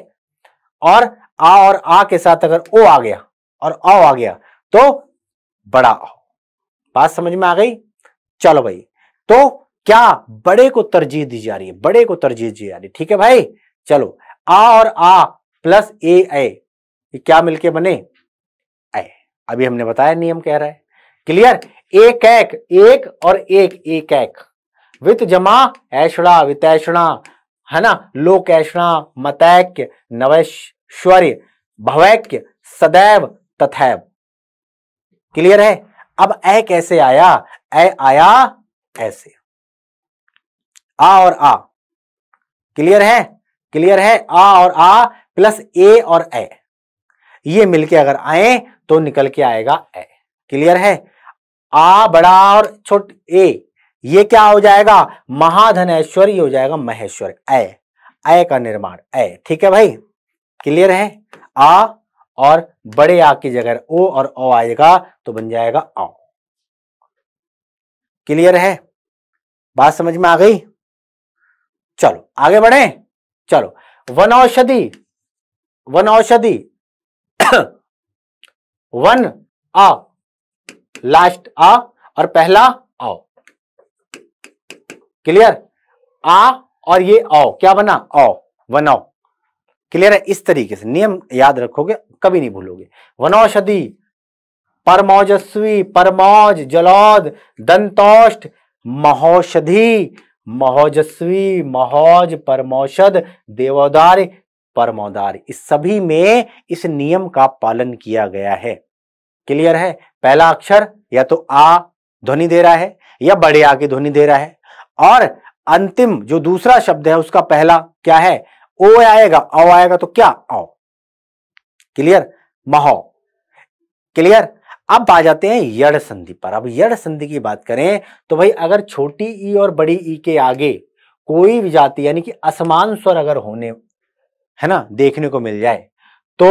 Speaker 1: और आ और आ के साथ अगर ओ आ गया और अ आ गया तो बड़ा बात समझ में आ गई चलो भाई तो क्या बड़े को तरजीह दी जा रही है बड़े को तरजीह दी जा रही है ठीक है भाई चलो आ और आ प्लस ए ए क्या मिलके बने ए अभी हमने बताया नियम कह रहा है क्लियर एक एक एक और एक एक एक वित जमा ऐशणा वितैषणा है ना लोक ऐशणा मतैक्य नवैश्वर्य भवैक्य सदैव तथैव क्लियर है अब ए कैसे आया ए आया ऐसे आ और आ क्लियर है क्लियर है आ और आ प्लस ए और ए ये मिलके अगर आए तो निकल के आएगा ए क्लियर है आ बड़ा और छोट ए ये क्या हो जाएगा महाधनेश्वर ये हो जाएगा महेश्वर ऐ ऐ का निर्माण ऐ ठीक है भाई क्लियर है आ और बड़े आ की जगह ओ और ओ आएगा तो बन जाएगा औ क्लियर है बात समझ में आ गई चलो आगे बढ़े चलो वन औषधि वन औषधि (coughs) वन आ लास्ट आ और पहला क्लियर आ और ये औ क्या बना वन औ क्लियर है इस तरीके से नियम याद रखोगे कभी नहीं भूलोगे वनौषधि परमौजस्वी परमौज जलौद दंतौष्ट महौषधि महोजस्वी महौज परमौषध देवोदार परमोदार इस सभी में इस नियम का पालन किया गया है क्लियर है पहला अक्षर या तो आ ध्वनि दे रहा है या बड़े आ की ध्वनि दे रहा है और अंतिम जो दूसरा शब्द है उसका पहला क्या है ओ आएगा औ आएगा तो क्या औ क्लियर महो क्लियर अब आ जाते हैं यड़ संधि पर अब यड़ संधि की बात करें तो भाई अगर छोटी ई और बड़ी ई के आगे कोई भी जाति यानी कि असमान स्वर अगर होने है ना देखने को मिल जाए तो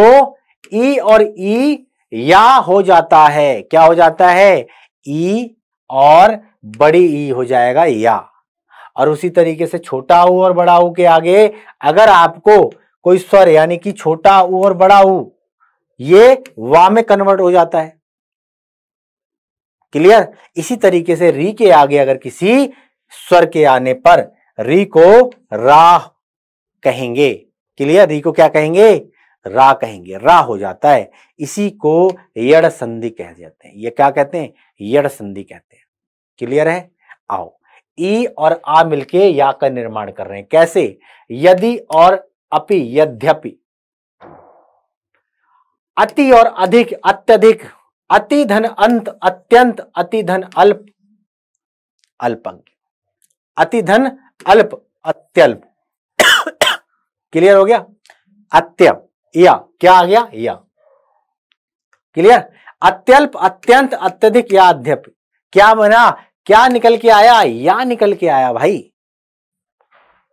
Speaker 1: ई और ई या हो जाता है क्या हो जाता है ई और बड़ी ई हो जाएगा या और उसी तरीके से छोटा ऊ और बड़ा ऊ के आगे अगर आपको कोई स्वर यानी कि छोटा ऊ और बड़ा ऊ ये वा में कन्वर्ट हो जाता है क्लियर इसी तरीके से री के आगे अगर किसी स्वर के आने पर री को रा कहेंगे क्लियर री को क्या कहेंगे रा कहेंगे रा हो जाता है इसी को यड़ संधि कह जाते हैं ये क्या कहते हैं यड़ संधि कहते हैं क्लियर है आओ ई और आ मिलके या का निर्माण कर रहे हैं कैसे यदि और अपि यद्यपि अति और अधिक अत्यधिक अति धन अंत अत्यंत अति धन अल्प अंक अति धन अल्प अत्यल्प क्लियर हो गया अत्य या क्या आ गया या क्लियर अत्यल्प अत्यंत अत्यधिक या अध्यप क्या बना क्या निकल के आया या निकल के आया भाई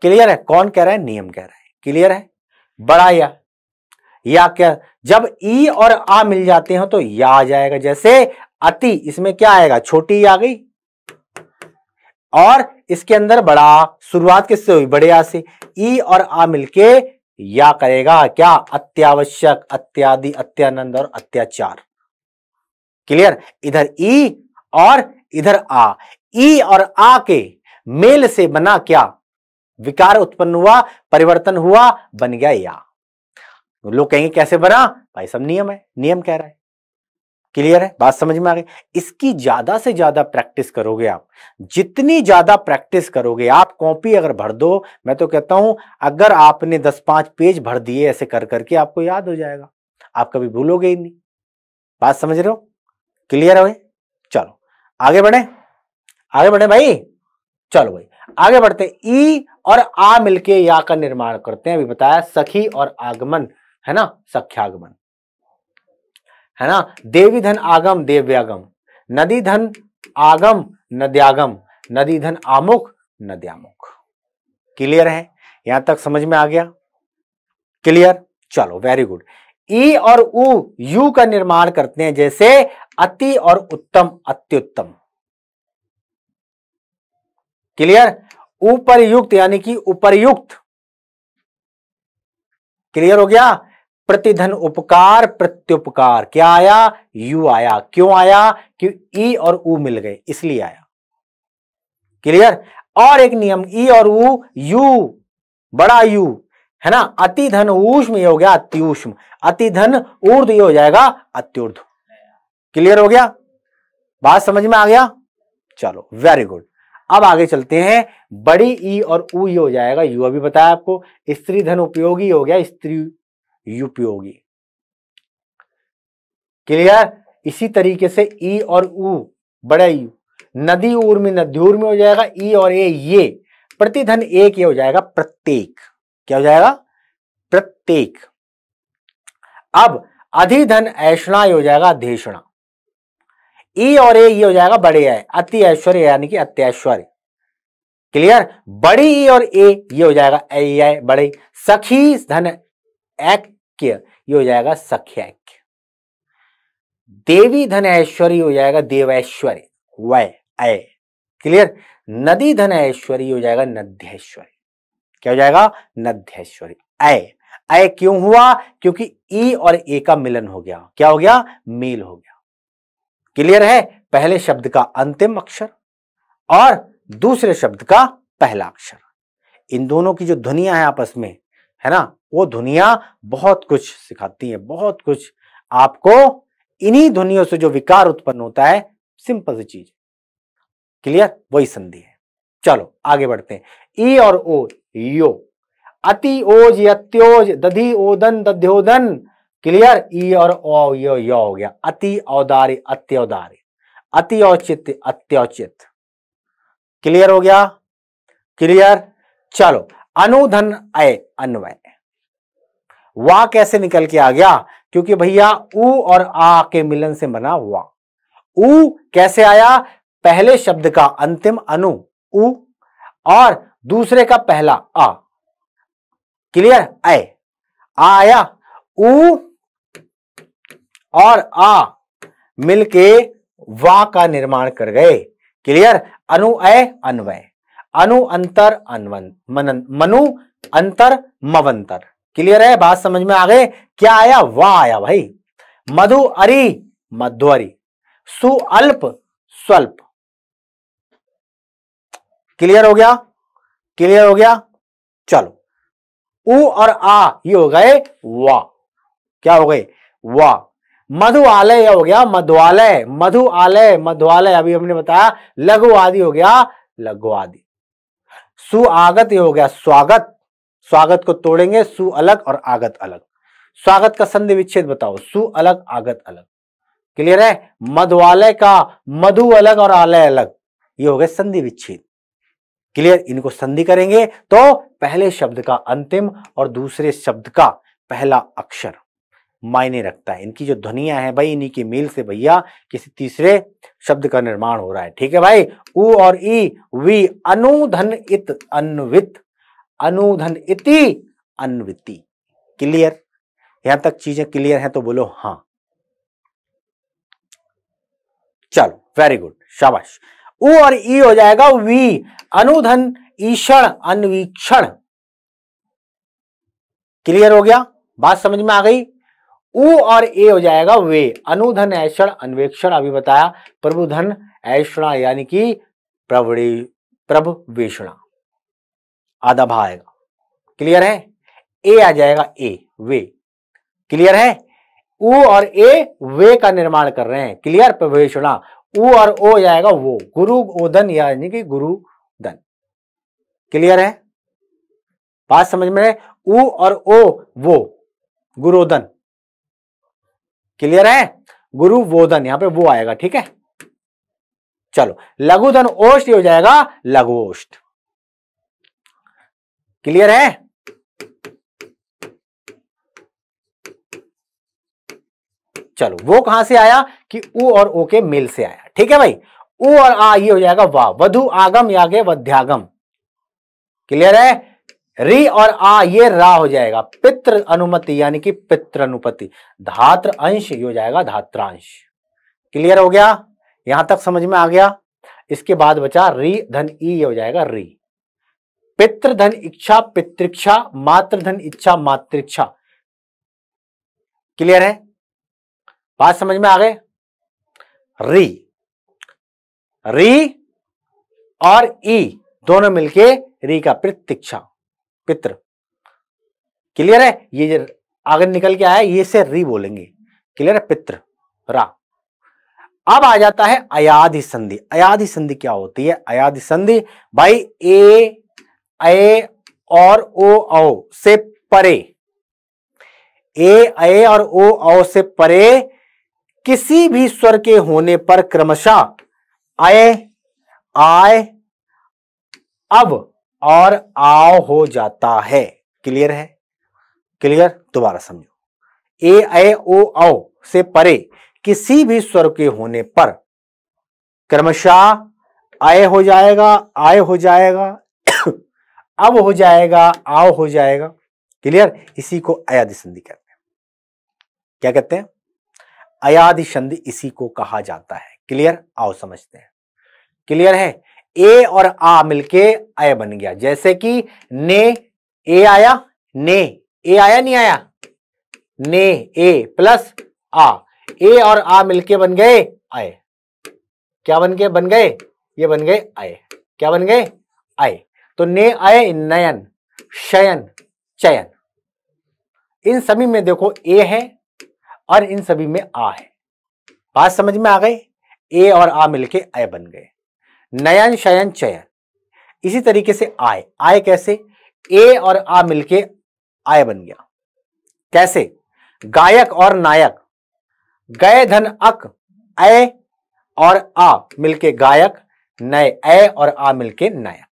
Speaker 1: क्लियर है कौन कह रहा है नियम कह रहा है क्लियर है बड़ा या या क्या जब ई और आ मिल जाते हैं तो या आ जाएगा जैसे अति इसमें क्या आएगा छोटी आ गई और इसके अंदर बड़ा शुरुआत किससे हुई बड़े आ से ई और आ मिलके या करेगा क्या अत्यावश्यक अत्यादि अत्यानंद और अत्याचार क्लियर इधर ई और इधर आ ई और आ के मेल से बना क्या विकार उत्पन्न हुआ परिवर्तन हुआ बन गया या लोग कहेंगे कैसे बना भाई सब नियम है नियम कह रहा है क्लियर है बात समझ में आ गई इसकी ज्यादा से ज्यादा प्रैक्टिस करोगे आप जितनी ज्यादा प्रैक्टिस करोगे आप कॉपी अगर भर दो मैं तो कहता हूं अगर आपने दस पांच पेज भर दिए ऐसे कर करके आपको याद हो जाएगा आप कभी भूलोगे ही नहीं बात समझ रहे हो क्लियर है चलो आगे बढ़े आगे बढ़े भाई चलो भाई आगे बढ़ते ई और आ मिलके या का निर्माण करते हैं अभी बताया सखी और आगमन है ना सख्यागमन है ना देवी धन आगम देव्यागम नदी धन आगम नद्यागम नदी धन आमुख नद्यामुख क्लियर है यहां तक समझ में आ गया क्लियर चलो वेरी गुड ई और उ यू का निर्माण करते हैं जैसे अति और उत्तम अत्युत्तम क्लियर उपरयुक्त यानी कि उपरयुक्त क्लियर हो गया प्रतिधन उपकार प्रत्युपकार क्या आया यू आया क्यों आया कि ई और ऊ मिल गए इसलिए आया क्लियर और एक नियम ई और ऊ यू बड़ा यू है ना अति धन ऊष्म हो गया अत्युष्म अति धन ऊर्द ये हो जाएगा अत्युर्ध क्लियर हो गया बात समझ में आ गया चलो वेरी गुड अब आगे चलते हैं बड़ी ई e और ऊ हो जाएगा यू अभी बताया आपको स्त्री धन उपयोगी हो गया स्त्री उपयोगी क्लियर इसी तरीके से ई e और ऊ बड़ा ई e। नदी उर्मी नद्यूर्मी हो जाएगा ई और ए ये प्रतिधन एक ये हो जाएगा प्रत्येक क्या हो जाएगा प्रत्येक अब अधिधन ऐषणा हो जाएगा अधेषणा ई और ए ये हो जाएगा बड़े आय अति ऐश्वर्य यानी कि अत्याश्वर्य क्लियर बड़ी ई और ए ये हो जाएगा ए आय बड़े सखी धन ऐक्य ये हो जाएगा सख्यैक्य देवी धन ऐश्वर्य हो जाएगा देवैश्वर्य वय क्लियर नदी धन ऐश्वर्य हो जाएगा नद्यश्वर्य क्या हो जाएगा नध्यश्वरी अय अय क्यों हुआ क्योंकि ई और ए का मिलन हो गया क्या हो गया मेल हो गया क्लियर है पहले शब्द का अंतिम अक्षर और दूसरे शब्द का पहला अक्षर इन दोनों की जो ध्वनिया है आपस में है ना वो ध्वनिया बहुत कुछ सिखाती है बहुत कुछ आपको इन्हीं ध्वनियों से जो विकार उत्पन्न होता है सिंपल सी चीज क्लियर वही संधि है चलो आगे बढ़ते हैं ई और ओ यो अति ओज यत्योज दधि ओदन दध्योदन क्लियर ई और ओ यो यो हो गया अति औदारी अत्यौदारी अति औचित्य अत्यौचित क्लियर हो गया क्लियर चलो अनुधन अय अन्वय वा कैसे निकल के आ गया क्योंकि भैया ऊ और आ के मिलन से बना हुआ ऊ कैसे आया पहले शब्द का अंतिम अनु ऊ और दूसरे का पहला आ क्लियर ए आया ऊ और आ मिलके वा का निर्माण कर गए क्लियर अनुअय अन्वय अनु अंतर अनवन मन मनु अंतर मवंतर क्लियर है बात समझ में आ गए क्या आया वाह आया भाई मधु अरि मध्वरी सुअल्प स्वल्प क्लियर हो गया क्लियर हो गया चलो उ और आ ये हो गए वा क्या हो गए वा मधु आलय हो गया मधुआलय मधु आलय मध्वालय अभी हमने बताया लघु आदि हो गया लघु आदि सुआगत ये हो गया स्वागत स्वागत को तोड़ेंगे सु अलग और आगत अलग स्वागत का संधि विच्छेद बताओ सु अलग आगत अलग क्लियर है मधुआलय का मधु अलग और आलय अलग ये हो गए संधि विच्छेद क्लियर इनको संधि करेंगे तो पहले शब्द का अंतिम और दूसरे शब्द का पहला अक्षर मायने रखता है इनकी जो ध्वनिया है भाई इन्हीं के मेल से भैया किसी तीसरे शब्द का निर्माण हो रहा है ठीक है भाई उ और ई वी अनुधन इत अन्वित अनुधन इति अन्विति क्लियर यहां तक चीजें क्लियर हैं तो बोलो हां चलो वेरी गुड शाबाश उ और ई हो जाएगा वी अनुधन ईषण अन्वीक्षण क्लियर हो गया बात समझ में आ गई ऊ और ए हो जाएगा वे अनुधन ऐषण अन्वेक्षण अभी बताया प्रभुधन ऐषणा यानी कि प्रवणे प्रभवेषणा आधा भा आएगा क्लियर है ए आ जाएगा ए वे क्लियर है ऊ और ए वे का निर्माण कर रहे हैं क्लियर प्रवेशणा ऊ और ओ आएगा वो गुरु ओधन यानी कि गुरु धन क्लियर है बात समझ में है ऊ और ओ वो गुरुधन क्लियर है गुरु वोधन यहां पे वो आएगा ठीक है चलो लघुधन ओष्ट हो जाएगा लघु ओष्ट क्लियर है चलो वो कहां से आया कि ऊ और ओ के मेल से आया ठीक है भाई ओ और आ ये हो जाएगा वाह वधु आगम यागे वध्यागम क्लियर है री और आ ये रा हो जाएगा पित्र अनुमति यानी कि पित्र अनुपति धात्र अंश ये हो जाएगा धात्रांश क्लियर हो गया यहां तक समझ में आ गया इसके बाद बचा री धन ई ये हो जाएगा री पित्र धन इच्छा पितृक्षा मातृ धन इच्छा मातृक्षा क्लियर है बात समझ में आ गए री री और ई दोनों मिलके री का प्रतीक्षा पित्र क्लियर है ये आगे निकल के आया ये से री बोलेंगे क्लियर है पित्र रा अब आ जाता है अयाधि संधि अयाधि संधि क्या होती है अयाधि संधि भाई ए ए और ओ औ से परे ए ए और ओ औ से परे किसी भी स्वर के होने पर क्रमशः आए आय अब और आओ हो जाता है क्लियर है क्लियर दोबारा समझो ए ए ओ आओ से परे किसी भी स्वर के होने पर क्रमशः आय हो जाएगा आय हो जाएगा (coughs) अब हो जाएगा आओ हो जाएगा क्लियर इसी को अयाधि संधि कहते हैं क्या कहते हैं अयाधि संधि इसी को कहा जाता है क्लियर आओ समझते हैं क्लियर है ए और आ मिलके अय बन गया जैसे कि ने ए आया ने ए आया नहीं आया ने ए प्लस आ ए और आ मिलके बन गए अय क्या बन गए बन गए ये बन गए अय क्या बन गए आय तो ने आय नयन शयन चयन इन सभी में देखो ए है और इन सभी में आ है बात समझ में आ गई ए और आ मिलके अय बन गए नयन शयन चयन इसी तरीके से आय आय कैसे ए और आ मिलके आय बन गया कैसे गायक और नायक गए धन अक ए और आ मिलके गायक नए ए और आ मिलके नायक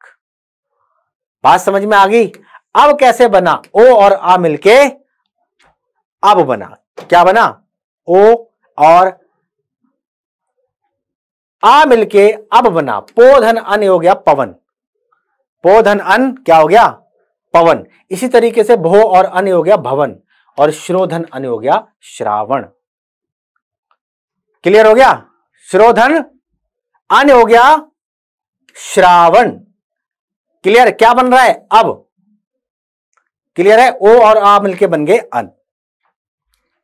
Speaker 1: बात समझ में आ गई अब कैसे बना ओ और आ मिलके अब बना क्या बना ओ और आ मिलके अब बना पोधन अन हो गया पवन पोधन अन क्या हो गया पवन इसी तरीके से भो और अन हो गया भवन और श्रोधन अन हो गया श्रावण क्लियर हो गया श्रोधन अन हो गया श्रावण क्लियर क्या बन रहा है अब क्लियर है ओ और आ मिलके बन गए अन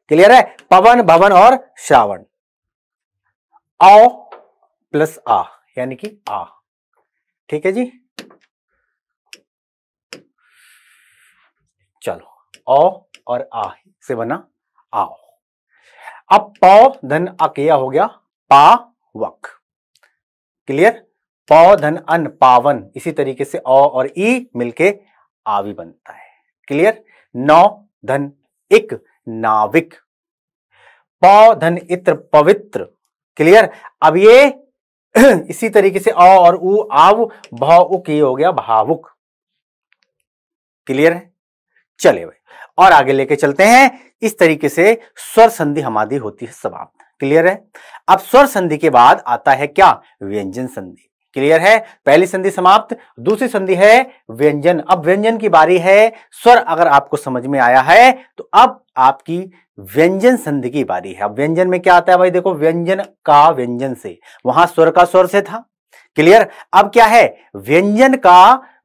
Speaker 1: क्लियर है पवन भवन और श्रावण औ प्लस आ यानी कि आ ठीक है जी चलो ओ और आ से बना आओ अब पौ धन अकेया हो गया पावक क्लियर पौ धन अन पावन इसी तरीके से ओ और ई मिलके आवी बनता है क्लियर नौ धन इक नाविक पौ धन इत्र पवित्र क्लियर अब ये (clears throat) इसी तरीके से अ और उ आव भावुक ये हो गया भावुक क्लियर है चले भाई और आगे लेके चलते हैं इस तरीके से स्वर संधि हमारी होती है समाप्त क्लियर है अब स्वर संधि के बाद आता है क्या व्यंजन संधि क्लियर है पहली संधि समाप्त दूसरी संधि है व्यंजन अब व्यंजन की बारी है स्वर अगर आपको समझ में आया है तो अब आपकी व्यंजन संधि की बारी है अब व्यंजन में क्या आता है भाई देखो व्यंजन का व्यंजन से वहां स्वर का स्वर से था क्लियर अब क्या है व्यंजन का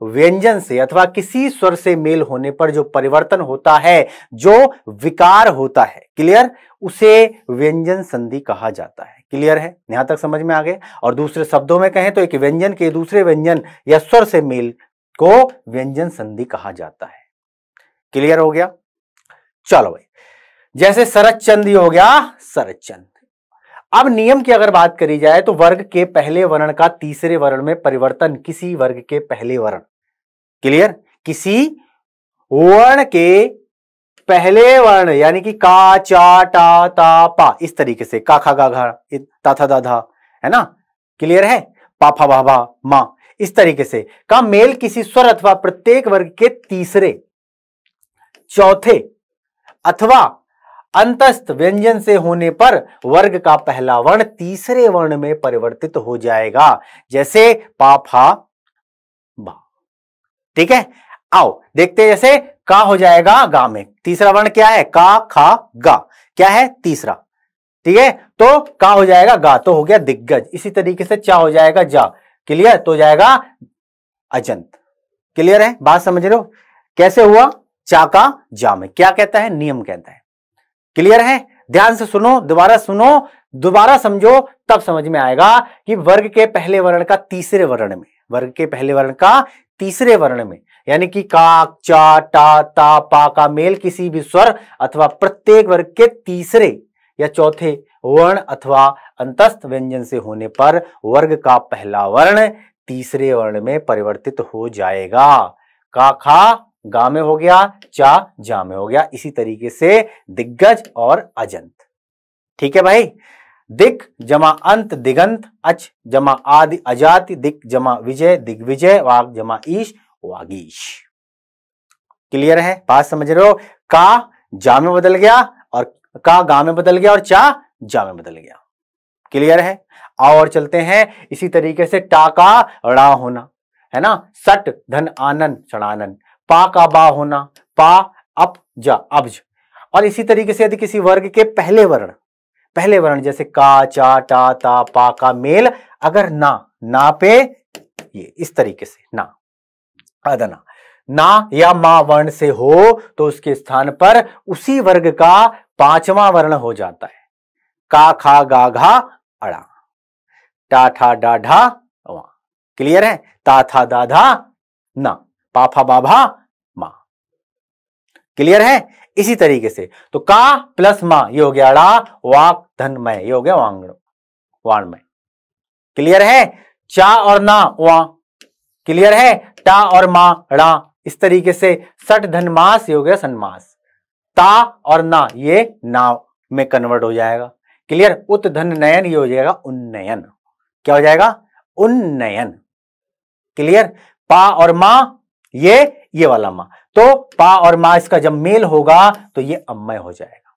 Speaker 1: व्यंजन से अथवा किसी स्वर से मेल होने पर जो परिवर्तन होता है जो विकार होता है क्लियर उसे व्यंजन संधि कहा जाता है क्लियर है यहां तक समझ में आ गए और दूसरे शब्दों में कहें तो एक व्यंजन के दूसरे व्यंजन या स्वर से मेल को व्यंजन संधि कहा जाता है क्लियर हो गया चलो भाई जैसे सरत चंद हो गया सरत चंद अब नियम की अगर बात करी जाए तो वर्ग के पहले वर्ण का तीसरे वर्ण में परिवर्तन किसी वर्ग के पहले वर्ण क्लियर किसी वर्ण के पहले वर्ण यानी कि का चा टा ता पा इस तरीके से का खा गा घा था दा धा है ना क्लियर है पाफा भाभा मा इस तरीके से का मेल किसी स्वर अथवा प्रत्येक वर्ग के तीसरे चौथे अथवा अंतस्थ व्यंजन से होने पर वर्ग का पहला वर्ण तीसरे वर्ण में परिवर्तित हो जाएगा जैसे पाफा भा ठीक है आओ देखते हैं जैसे का हो जाएगा गा में तीसरा वर्ण क्या है का खा गा क्या है तीसरा ठीक है तो का हो जाएगा गा तो हो गया दिग्गज इसी तरीके से चा हो जाएगा जा क्लियर तो जाएगा अजंत क्लियर है बात समझ रहे हो कैसे हुआ चा का जा में क्या कहता है नियम कहता है क्लियर है ध्यान से सुनो दोबारा सुनो दोबारा समझो तब समझ में आएगा कि वर्ग के पहले वर्ण का तीसरे वर्ण में वर्ग के पहले वर्ण का तीसरे वर्ण में यानी कि का चा टा ता पा का मेल किसी भी स्वर अथवा प्रत्येक वर्ग के तीसरे या चौथे वर्ण अथवा अंतस्थ व्यंजन से होने पर वर्ग का पहला वर्ण तीसरे वर्ण में परिवर्तित हो जाएगा का खा गा में हो गया चा जा में हो गया इसी तरीके से दिग्गज और अजंत ठीक है भाई दिक जमा अंत दिगंत अच जमा आदि अजाति दिक जमा विजय दिग्विजय वाक जमा ईश वागीश क्लियर है बात समझ रहे हो का जा में बदल गया और का गा में बदल गया और चा जा में बदल गया क्लियर है और चलते हैं इसी तरीके से टा का रा होना है ना सट धन आनन चढ़ानन पा का बा होना पा अप जा अब्ज और इसी तरीके से यदि किसी वर्ग के पहले वर्ण पहले वर्ण जैसे का चा टा ता पा का मेल अगर ना ना पे ये इस तरीके से ना अदना ना या मा वर्ण से हो तो उसके स्थान पर उसी वर्ग का पांचवा वर्ण हो जाता है का खा गा घा अड़ा टाठा डाढ़ा क्लियर है ताथा दाधा ना पाफा बाभा मा क्लियर है इसी तरीके से तो का प्लस मा ये हो गया अड़ा वाक धनमय ये हो गया वांगण वाणमय क्लियर है चा और ना वा क्लियर है टा और मा रा इस तरीके से सट धनमास मास हो गया सनमास ता और ना ये नाव में कन्वर्ट हो जाएगा क्लियर उत धन नयन ये हो जाएगा उन्नयन क्या हो जाएगा उन्नयन क्लियर पा और माँ ये ये वाला मा तो पा और मा इसका जब मेल होगा तो ये अम्मय हो जाएगा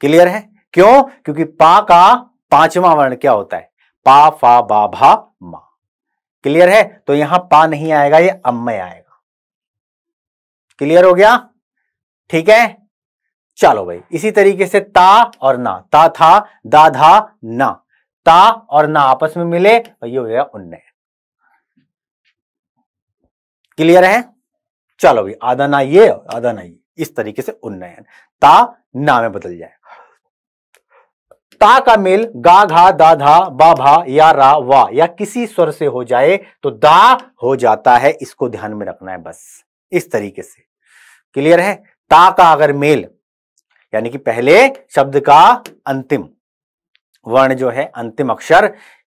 Speaker 1: क्लियर है क्यों क्योंकि पा का पांचवा वर्ण क्या होता है पा फा बा भा क्लियर है तो यहां पा नहीं आएगा ये अम्मय आएगा क्लियर हो गया ठीक है चलो भाई इसी तरीके से ता और ना ता था दा धा ना ता और ना आपस में मिले और ये हो गया उन्नय क्लियर है चलो भाई आधा ना ये आधा ना ये इस तरीके से उन्नयन ता ना में बदल जाए ता का मेल गा घा दा धा बा भा या रा वा या किसी स्वर से हो जाए तो दा हो जाता है इसको ध्यान में रखना है बस इस तरीके से क्लियर है ता का अगर मेल यानी कि पहले शब्द का अंतिम वर्ण जो है अंतिम अक्षर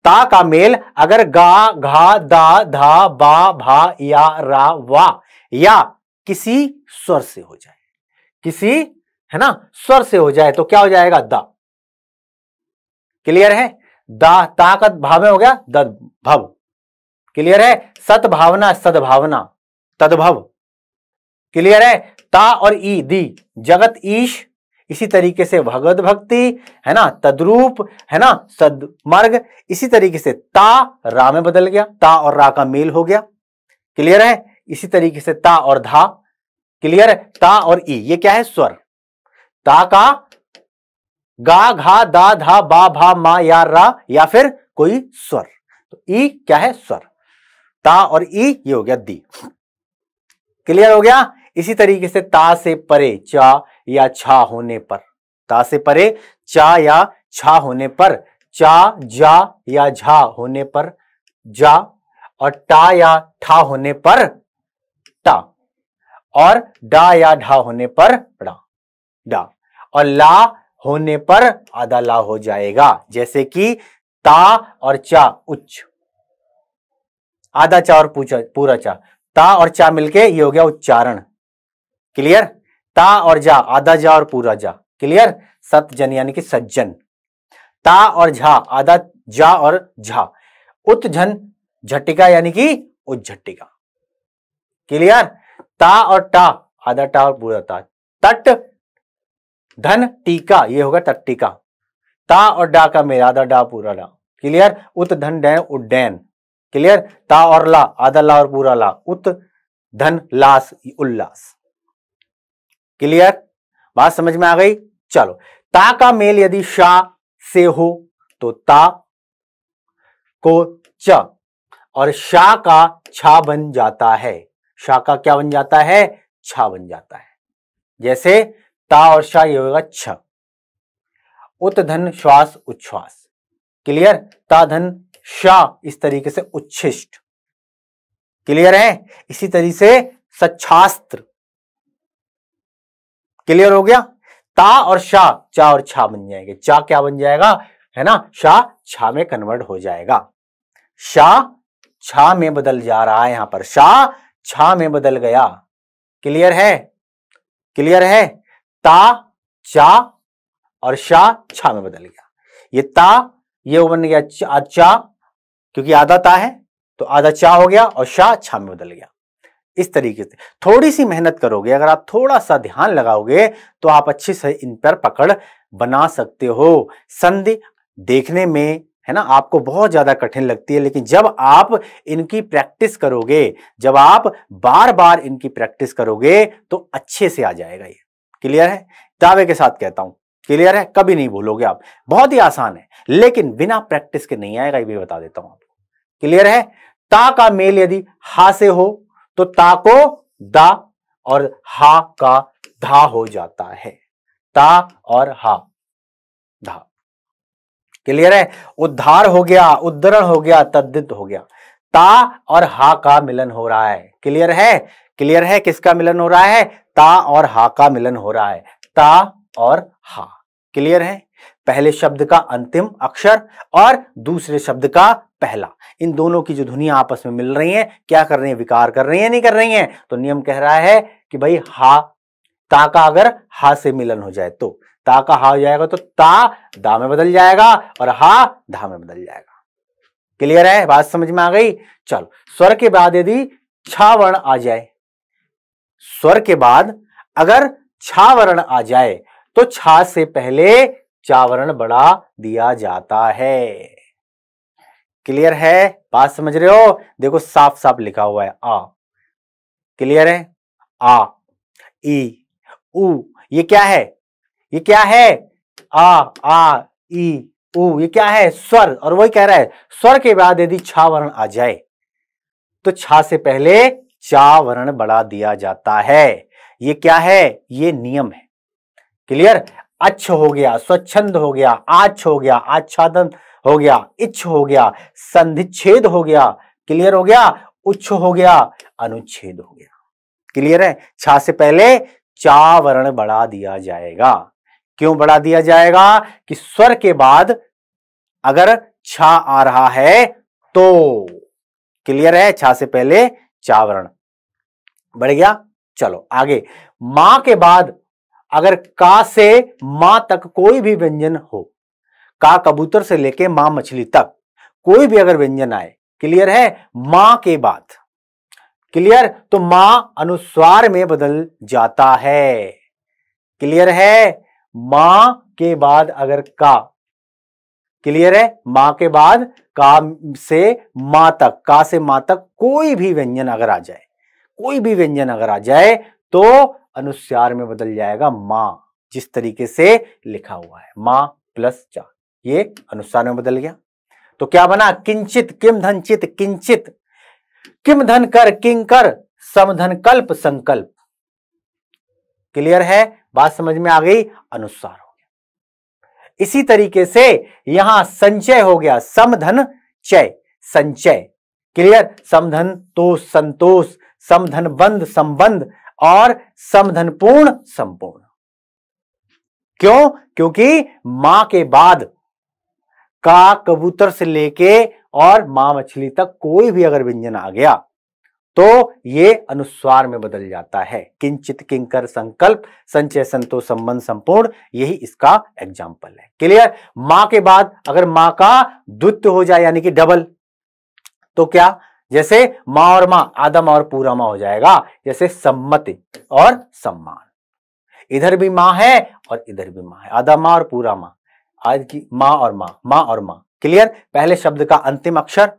Speaker 1: ता का मेल अगर गा घा दा धा बा भा या रा वा या किसी स्वर से हो जाए किसी है ना स्वर से हो जाए तो क्या हो जाएगा दा क्लियर है दा ताकत भाव में हो गया दद भव क्लियर है सतभावना सद्भावना तद्भव क्लियर है ता और ई दी जगत ईश इसी तरीके से भगवत भक्ति है ना तद्रूप है ना सदमर्ग इसी तरीके से ता रा में बदल गया ता और रा का मेल हो गया क्लियर है इसी तरीके से ता और धा क्लियर है ता और ई ये क्या है स्वर ता का गा घा दा धा बा भा मा या रा या फिर कोई स्वर तो ई क्या है स्वर ता और ई ये हो गया दी क्लियर हो गया इसी तरीके से ता से परे चा या छा होने पर ता से परे चा या छा होने पर चा जा या झा होने पर जा और टा या ठा होने पर टा और डा या ढा होने पर डा डा और ला होने पर आधा ला हो जाएगा जैसे कि ता और चा उच्च आधा चा और पूरा चा ता और चा मिलके ये हो गया उच्चारण क्लियर ता और जा आधा जा और पूरा जा क्लियर सतजन यानी कि सज्जन ता और झा आधा जा और झा उत्जन झटिका यानी कि उज्झटिका क्लियर ता और टा आधा टा और पूरा ता तट धन टीका ये होगा तट्टिका ता और डा का मेरा आधा डा पूरा डा क्लियर उत धन डैन उड्डैन क्लियर ता और ला आधा ला और पूरा ला उत धन लास उल्लास क्लियर बात समझ में आ गई चलो ता का मेल यदि शाह से हो तो ता को च और शाह का छा बन जाता है शाह का क्या बन जाता है छा बन जाता है जैसे ता और शाह ये होगा छ उत धन श्वास उच्छ्वास क्लियर ता धन शाह इस तरीके से उच्छिष्ट क्लियर है इसी तरीके से सच्छास्त्र क्लियर हो गया ता और शाह चा और छा बन जाएंगे चा क्या बन जाएगा है ना शाह छा में कन्वर्ट हो जाएगा शाह छा में बदल जा रहा है यहां पर शाह छा में बदल गया क्लियर है क्लियर है ता चा और शाह छा में बदल गया ये ता ये बन गया चा, चा क्योंकि आधा ता है तो आधा चा हो गया और शाह छा में बदल गया इस तरीके से थोड़ी सी मेहनत करोगे अगर आप थोड़ा सा ध्यान लगाओगे तो आप अच्छे से इन पर पकड़ बना सकते हो संधि देखने में है ना आपको बहुत ज़्यादा कठिन लगती है लेकिन जब आप इनकी प्रैक्टिस करोगे जब आप बार बार इनकी प्रैक्टिस करोगे तो अच्छे से आ जाएगा ये क्लियर है दावे के साथ कहता हूं क्लियर है कभी नहीं भूलोगे आप बहुत ही आसान है लेकिन बिना प्रैक्टिस के नहीं आएगा ये भी बता देता हूं आपको क्लियर है ता का मेल यदि हा से हो तो ता को दा और हा का धा हो जाता है ता और हा धा क्लियर है उद्धार हो गया उद्धरण हो गया तद्दित हो गया ता और हा का मिलन हो रहा है क्लियर है क्लियर है किसका मिलन हो रहा है ता और हा का मिलन हो रहा है ता और हा क्लियर है पहले शब्द का अंतिम अक्षर और दूसरे शब्द का पहला इन दोनों की जो ध्वनिया आपस में मिल रही है क्या कर रही है विकार कर रही है नहीं कर रही है तो नियम कह रहा है कि भाई हा ता का अगर हा से मिलन हो जाए तो ता का हा हो जाएगा तो ता दा में बदल जाएगा और हा धा में बदल जाएगा क्लियर है बात समझ में आ गई चलो स्वर के बाद यदि छावर्ण आ जाए स्वर के बाद अगर छावरण आ जाए तो छा से पहले चावरण बढ़ा दिया जाता है क्लियर है बात समझ रहे हो देखो साफ साफ लिखा हुआ है आ क्लियर है आ ई उ ये क्या है ये क्या है आ आ ई उ ये क्या है स्वर और वही कह रहा है स्वर के बाद यदि छावरण आ जाए तो छा से पहले चावरण बढ़ा दिया जाता है ये क्या है ये नियम है क्लियर अच्छ हो गया स्वच्छंद हो गया आच्छ हो गया आच्छादन हो गया इच्छ हो गया संधिच्छेद हो गया क्लियर हो गया उच्छ हो गया अनुच्छेद हो गया क्लियर है छा से पहले चावरण बढ़ा दिया जाएगा क्यों बढ़ा दिया जाएगा कि स्वर के बाद अगर छा आ रहा है तो क्लियर है छा से पहले चावरण बढ़ गया चलो आगे मां के बाद अगर का से मां तक कोई भी व्यंजन हो का कबूतर से लेके मां मछली तक कोई भी अगर व्यंजन आए क्लियर है मां के बाद क्लियर तो मां अनुस्वार में बदल जाता है क्लियर है मां के बाद अगर का क्लियर है मां के बाद का से मां तक का से मां तक कोई भी व्यंजन अगर आ जाए कोई भी व्यंजन अगर आ जाए तो अनुस्यार में बदल जाएगा मां जिस तरीके से लिखा हुआ है मां प्लस चार ये अनुस्यार में बदल गया तो क्या बना किंचित किम धनचित किंचित किम धन कर किंग कर समधन कल्प संकल्प क्लियर है बात समझ में आ गई अनुसार इसी तरीके से यहां संचय हो गया समधन चय संचय क्लियर समधन तो संतोष समधन बंद संबंध और समधन पूर्ण संपूर्ण क्यों क्योंकि मां के बाद का कबूतर से लेके और मां मछली तक कोई भी अगर व्यंजन आ गया तो ये अनुस्वार में बदल जाता है किंचित किंकर संकल्प संचय संतोष संबंध संपूर्ण यही इसका एग्जाम्पल है क्लियर मां के बाद अगर मां का द्वित्व हो जाए यानी कि डबल तो क्या जैसे मां और मां आदम और पूरा मां हो जाएगा जैसे सम्मति और सम्मान इधर भी मां है और इधर भी मां है आदम मां और पूरा मां आज की मां और मां मां और मां क्लियर पहले शब्द का अंतिम अक्षर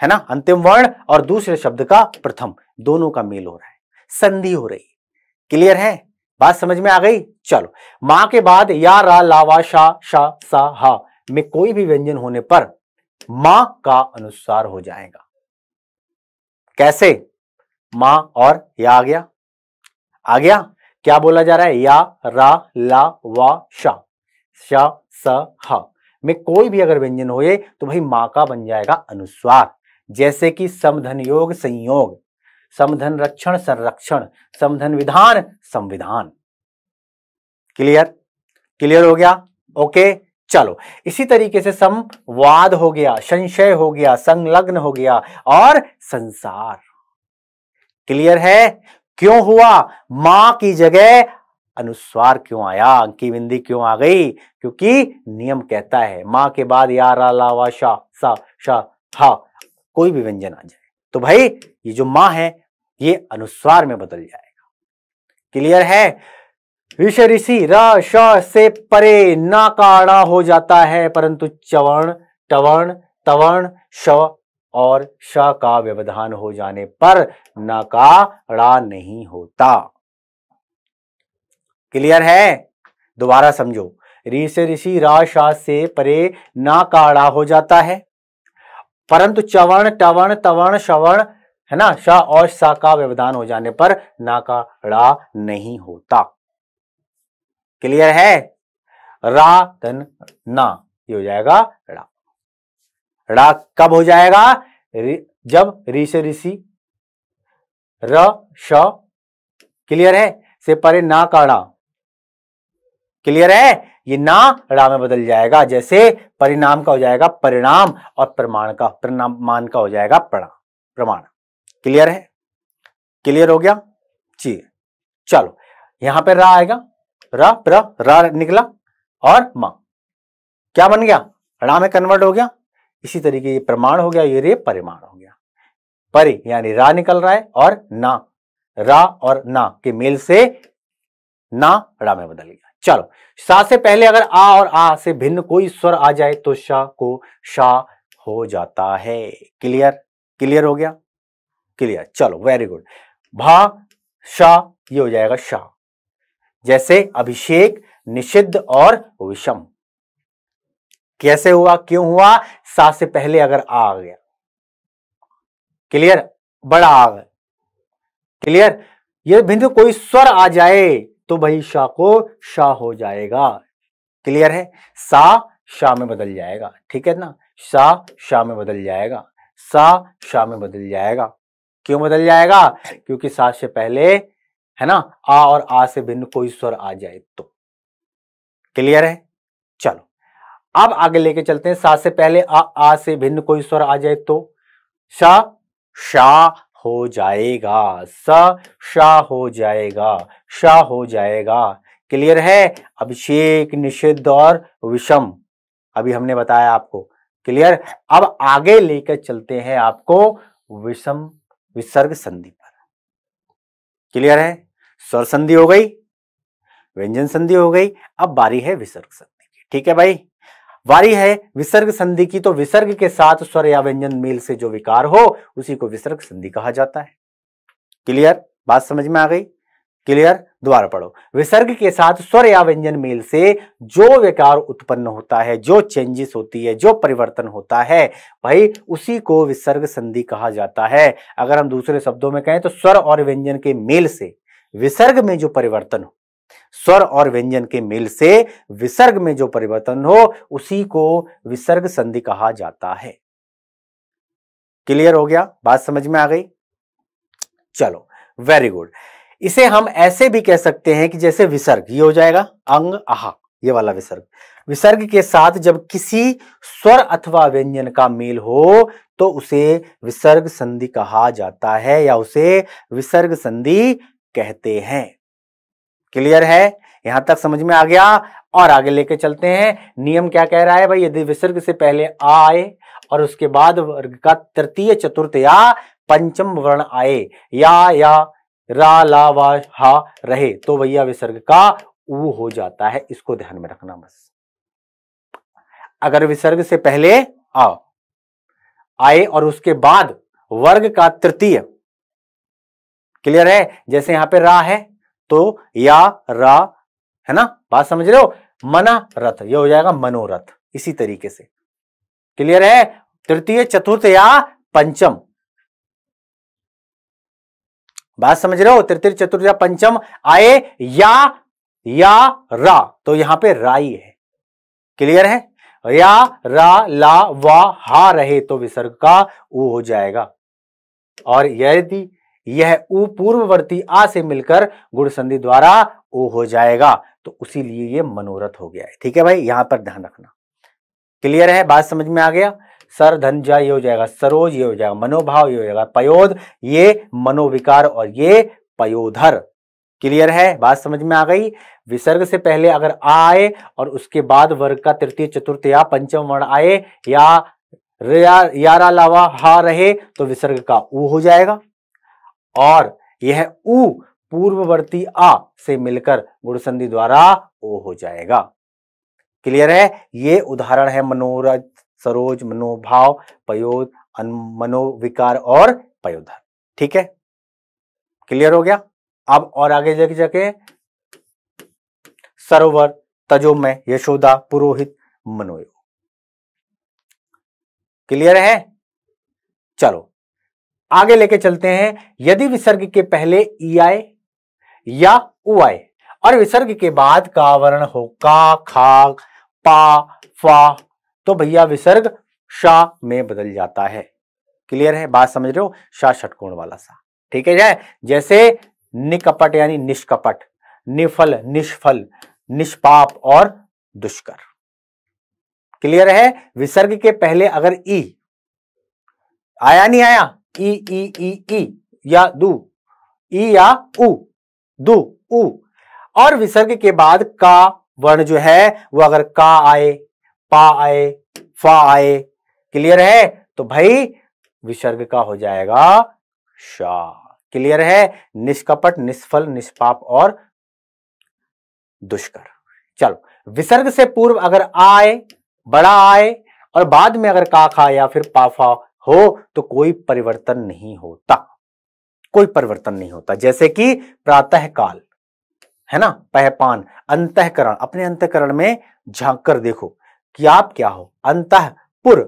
Speaker 1: है ना अंतिम वर्ण और दूसरे शब्द का प्रथम दोनों का मेल हो रहा है संधि हो रही क्लियर है बात समझ में आ गई चलो मां के बाद या रा लावा शा शा सा हा में कोई भी व्यंजन होने पर मां का अनुसार हो जाएगा कैसे मां और या आ गया आ गया क्या बोला जा रहा है या रा ला वा शा शा स हा में कोई भी अगर व्यंजन होए तो भाई मां का बन जाएगा अनुस्वार जैसे कि समधन योग संयोग समधन रक्षण संरक्षण समधन विधान संविधान क्लियर क्लियर हो गया ओके चलो इसी तरीके से संवाद हो गया संशय हो गया संलग्न हो गया और संसार क्लियर है क्यों हुआ मां की जगह अनुस्वार क्यों आया अंकी बिंदी क्यों आ गई क्योंकि नियम कहता है मां के बाद यार रा शाह वा शा सा शा हा कोई भी व्यंजन आ जाए तो भाई ये जो माँ है ये अनुस्वार में बदल जाएगा क्लियर है ऋष ऋषि र से परे ना काड़ा हो जाता है परंतु चवर्ण टवर्ण तवर्ण श और श का व्यवधान हो जाने पर नाकाड़ा नहीं होता क्लियर है दोबारा समझो ऋष ऋषि रा शाह से परे ना काड़ा हो जाता है परंतु चवर्ण टवर्ण तवर्ण शवर्ण है ना श और सा का व्यवधान हो जाने पर ना का रा नहीं होता क्लियर है रा धन ना ये हो जाएगा रा रा कब हो जाएगा जब री से ऋषि र श क्लियर है से परे ना का रा क्लियर है ये ना रा में बदल जाएगा जैसे परिणाम का हो जाएगा परिणाम और प्रमाण का परिणाम मान का हो जाएगा प्रणाम प्रमाण क्लियर है क्लियर हो गया जी चलो यहां पर रा आएगा रा प्र रा निकला और मां क्या बन गया रा में कन्वर्ट हो गया इसी तरीके ये प्रमाण हो गया ये रे परिमाण हो गया परि यानी रा निकल रहा है और ना रा और ना के मेल से ना रा में बदल गया चलो सा से पहले अगर आ और आ से भिन्न कोई स्वर आ जाए तो शाह को शाह हो जाता है क्लियर क्लियर हो गया क्लियर चलो वेरी गुड भा शाह ये हो जाएगा शाह जैसे अभिषेक निषिद्ध और विषम कैसे हुआ क्यों हुआ सा से पहले अगर आ आ गया क्लियर बड़ा आ गया क्लियर ये भिन्न कोई स्वर आ जाए तो भाई शाह को शाह हो जाएगा क्लियर है सा शाह में बदल जाएगा ठीक है ना शाह शाह में बदल जाएगा सा शाह में बदल जाएगा क्यों बदल जाएगा क्योंकि सा से पहले है ना आ और आ से भिन्न कोई स्वर आ जाए तो क्लियर है चलो अब आगे लेके चलते हैं सा से पहले आ आ से भिन्न कोई स्वर आ जाए तो शाह शाह हो जाएगा स शाह हो जाएगा शाह हो जाएगा क्लियर है अभिषेक निषिद्ध और विषम अभी हमने बताया आपको क्लियर अब आगे लेकर चलते हैं आपको विषम विसर्ग संधि पर क्लियर है स्वर संधि हो गई व्यंजन संधि हो गई अब बारी है विसर्ग संधि की ठीक है भाई वारी है विसर्ग संधि की तो विसर्ग के साथ स्वर या व्यंजन मेल से जो विकार हो उसी को विसर्ग संधि कहा जाता है क्लियर बात समझ में आ गई क्लियर दोबारा पढ़ो विसर्ग के साथ स्वर या व्यंजन मेल से जो विकार उत्पन्न होता है जो चेंजेस होती है जो परिवर्तन होता है भाई उसी को विसर्ग संधि कहा जाता है अगर हम दूसरे शब्दों में कहें तो स्वर और व्यंजन के मेल से विसर्ग में जो परिवर्तन हो स्वर और व्यंजन के मेल से विसर्ग में जो परिवर्तन हो उसी को विसर्ग संधि कहा जाता है क्लियर हो गया बात समझ में आ गई चलो वेरी गुड इसे हम ऐसे भी कह सकते हैं कि जैसे विसर्ग ये हो जाएगा अंग आहा ये वाला विसर्ग विसर्ग के साथ जब किसी स्वर अथवा व्यंजन का मेल हो तो उसे विसर्ग संधि कहा जाता है या उसे विसर्ग संधि कहते हैं क्लियर है यहां तक समझ में आ गया और आगे लेके चलते हैं नियम क्या कह रहा है भाई यदि विसर्ग से पहले आ आए और उसके बाद वर्ग का तृतीय चतुर्थ या पंचम वर्ण आए या या रा ला वा हा रहे तो भैया विसर्ग का ऊ हो जाता है इसको ध्यान में रखना बस अगर विसर्ग से पहले आ आए और उसके बाद वर्ग का तृतीय क्लियर है जैसे यहां पे रा है तो या रा है ना बात समझ रहे हो मना रथ यह हो जाएगा मनोरथ इसी तरीके से क्लियर है तृतीय चतुर्थ या पंचम बात समझ रहे हो तृतीय चतुर्थ या पंचम आए या या रा तो यहां पे राई है क्लियर है या रा ला वा हा रहे तो विसर्ग का ऊ हो जाएगा और यदि यह ऊ पूर्ववर्ती आ से मिलकर संधि द्वारा ओ हो जाएगा तो उसी लिए ये मनोरथ हो गया है ठीक है भाई यहां पर ध्यान रखना क्लियर है बात समझ में आ गया सर धन जा ये हो जाएगा सरोज ये हो जाएगा मनोभाव ये हो जाएगा पयोध ये मनोविकार और ये पयोधर क्लियर है बात समझ में आ गई विसर्ग से पहले अगर आ आए और उसके बाद वर्ग का तृतीय चतुर्थ या पंचम वर्ण आए या यारा लावा हा रहे तो विसर्ग का ऊ हो जाएगा और यह उ पूर्ववर्ती आ से मिलकर गुणसंधि द्वारा ओ हो जाएगा क्लियर है ये उदाहरण है मनोरज सरोज मनोभाव पयोध मनोविकार और पयोधर ठीक है क्लियर हो गया अब और आगे जाके जाके सरोवर तजोमय यशोदा पुरोहित मनोयोग क्लियर है चलो आगे लेके चलते हैं यदि विसर्ग के पहले ई आए या उ आए और विसर्ग के बाद का वर्ण हो का खा पा फा तो भैया विसर्ग शा में बदल जाता है क्लियर है बात समझ रहे हो शाह षटकोण वाला सा ठीक है जाए जैसे निकपट यानी निष्कपट निफल निष्फल निष्पाप और दुष्कर क्लियर है विसर्ग के पहले अगर ई आया नहीं आया ई ई ई ई या दू ई या उ दू उ और विसर्ग के बाद का वर्ण जो है वो अगर का आए पा आए फा आए क्लियर है तो भाई विसर्ग का हो जाएगा शा क्लियर है निष्कपट निष्फल निष्पाप और दुष्कर चलो विसर्ग से पूर्व अगर आए बड़ा आए और बाद में अगर का खा या फिर पाफा हो तो कोई परिवर्तन नहीं होता कोई परिवर्तन नहीं होता जैसे कि प्रातः काल है ना पहपान अंतकरण अपने अंतकरण में झांक कर देखो कि आप क्या हो अंतपुर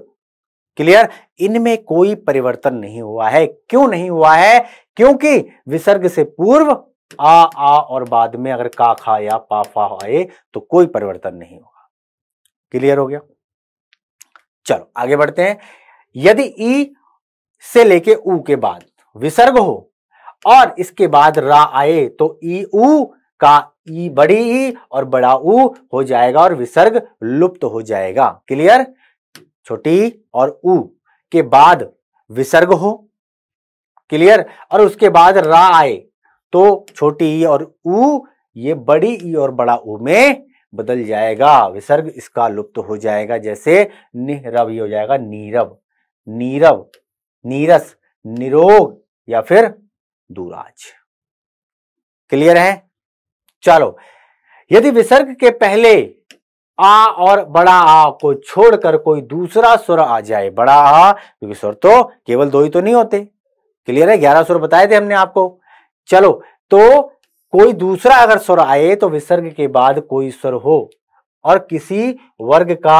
Speaker 1: क्लियर इनमें कोई परिवर्तन नहीं हुआ है क्यों नहीं हुआ है क्योंकि विसर्ग से पूर्व आ आ और बाद में अगर का खा या पा फा आए तो कोई परिवर्तन नहीं होगा क्लियर हो गया चलो आगे बढ़ते हैं यदि ई से लेके ऊ के बाद विसर्ग हो और इसके बाद रा आए तो ई ऊ का ई बड़ी ई और बड़ा ऊ हो जाएगा और विसर्ग लुप्त हो जाएगा क्लियर छोटी और ऊ के बाद विसर्ग हो क्लियर और उसके बाद रा आए तो छोटी ई और ऊ ये बड़ी ई और बड़ा ऊ में बदल जाएगा विसर्ग इसका लुप्त हो जाएगा जैसे निहरव ये हो जाएगा नीरव नीरव नीरस निरोग या फिर दूराज क्लियर है चलो यदि विसर्ग के पहले आ और बड़ा आ को छोड़कर कोई दूसरा स्वर आ जाए बड़ा आ क्योंकि स्वर तो केवल दो ही तो नहीं होते क्लियर है ग्यारह स्वर बताए थे हमने आपको चलो तो कोई दूसरा अगर स्वर आए तो विसर्ग के बाद कोई स्वर हो और किसी वर्ग का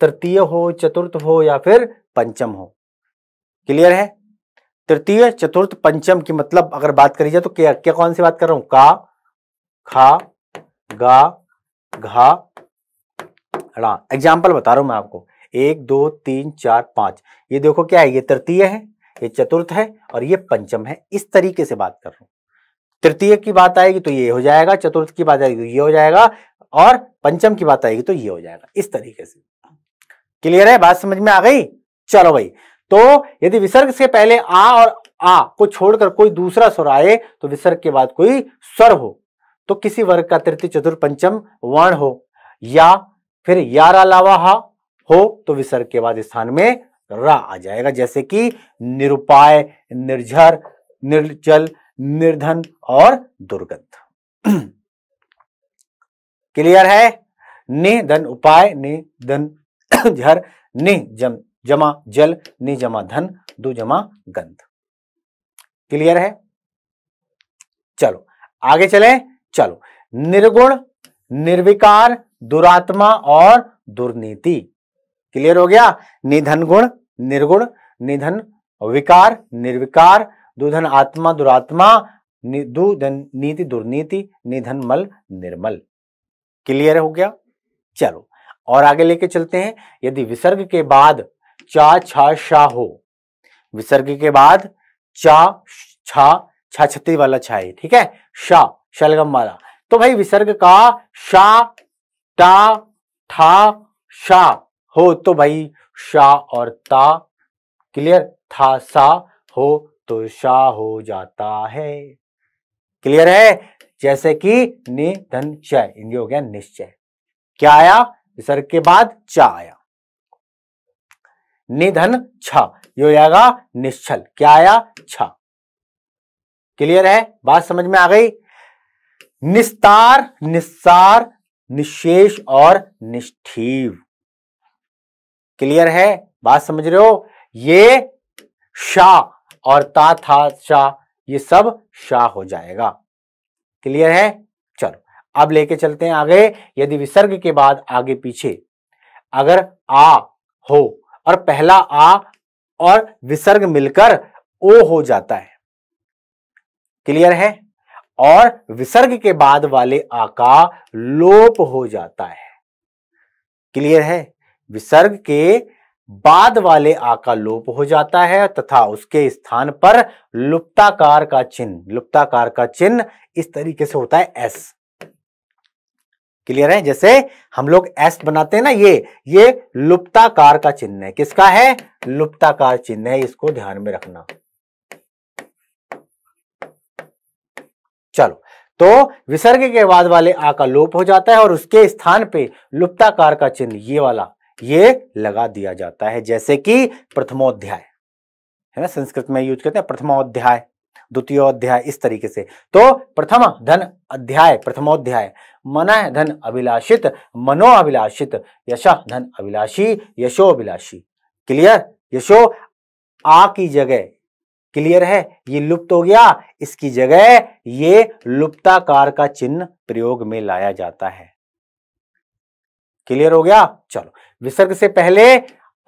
Speaker 1: तृतीय हो चतुर्थ हो या फिर पंचम हो क्लियर है तृतीय चतुर्थ पंचम की मतलब अगर बात करी जाए तो क्या क्या कौन सी बात कर रहा हूं का खा गा घा ड़ा हाँ, एग्जाम्पल बता रहा हूं मैं आपको एक दो तीन चार पांच ये देखो क्या है ये तृतीय है ये चतुर्थ है और ये पंचम है इस तरीके से बात कर रहा हूं तृतीय की बात आएगी तो ये हो जाएगा चतुर्थ की बात आएगी तो ये हो जाएगा और पंचम की बात आएगी तो ये हो जाएगा इस तरीके से क्लियर है बात समझ में आ गई चलो भाई तो यदि विसर्ग से पहले आ और आ को छोड़कर कोई दूसरा स्वर आए तो विसर्ग के बाद कोई स्वर हो तो किसी वर्ग का तृतीय चतुर पंचम वर्ण हो या फिर यार अलावा हा हो तो विसर्ग के बाद स्थान में रा आ जाएगा जैसे कि निरुपाय निर्झर निर्जल निर्धन और दुर्गत क्लियर (clears throat) है निधन उपाय निधन झर (coughs) नि जम जमा जल नि जमा धन दो जमा गंध क्लियर है चलो आगे चले चलो निर्गुण निर्विकार दुरात्मा और दुर्नीति क्लियर हो गया निधन गुण निर्गुण निधन विकार निर्विकार दुधन आत्मा दुरात्मा दुधन नीति दुर्नीति निधन मल निर्मल क्लियर हो गया चलो और आगे लेके चलते हैं यदि विसर्ग के बाद चा छा शा हो विसर्ग के बाद चा छा छा छत्ती वाला छाए ठीक है शा शलगम वाला तो भाई विसर्ग का शा टा ठा शा हो तो भाई शा और ता क्लियर था सा हो तो शा हो जाता है क्लियर है जैसे कि निधन चय हो गया निश्चय क्या आया विसर्ग के बाद चा आया निधन छ ये हो जाएगा निश्चल क्या आया छ क्लियर है बात समझ में आ गई निस्तार निस्सार निशेष और निष्ठीव क्लियर है बात समझ रहे हो ये शाह और ता था शाह ये सब शाह हो जाएगा क्लियर है अब लेके चलते हैं आगे यदि विसर्ग के बाद आगे पीछे अगर आ हो और पहला आ और विसर्ग मिलकर ओ हो जाता है क्लियर है और विसर्ग के बाद वाले आ का लोप हो जाता है क्लियर है विसर्ग के बाद वाले आ का लोप हो जाता है तथा उसके स्थान पर लुप्ताकार का चिन्ह लुप्ताकार का चिन्ह इस तरीके से होता है एस क्लियर है जैसे हम लोग एस्ट बनाते हैं ना ये ये लुप्ताकार का चिन्ह है किसका है लुप्ताकार चिन्ह है इसको ध्यान में रखना चलो तो विसर्ग के बाद वाले आ का लोप हो जाता है और उसके स्थान पे लुप्ताकार का चिन्ह ये वाला ये लगा दिया जाता है जैसे कि प्रथमोध्याय है ना संस्कृत में यूज करते हैं प्रथमोध्याय द्वितीय अध्याय इस तरीके से तो प्रथम धन अध्याय प्रथमोध्याय मन धन अभिलाषित मनो अभिलाषित यश धन अभिलाषी यशो अभिलाषी क्लियर यशो आ की जगह क्लियर है ये लुप्त हो गया इसकी जगह ये लुप्ताकार का चिन्ह प्रयोग में लाया जाता है क्लियर हो गया चलो विसर्ग से पहले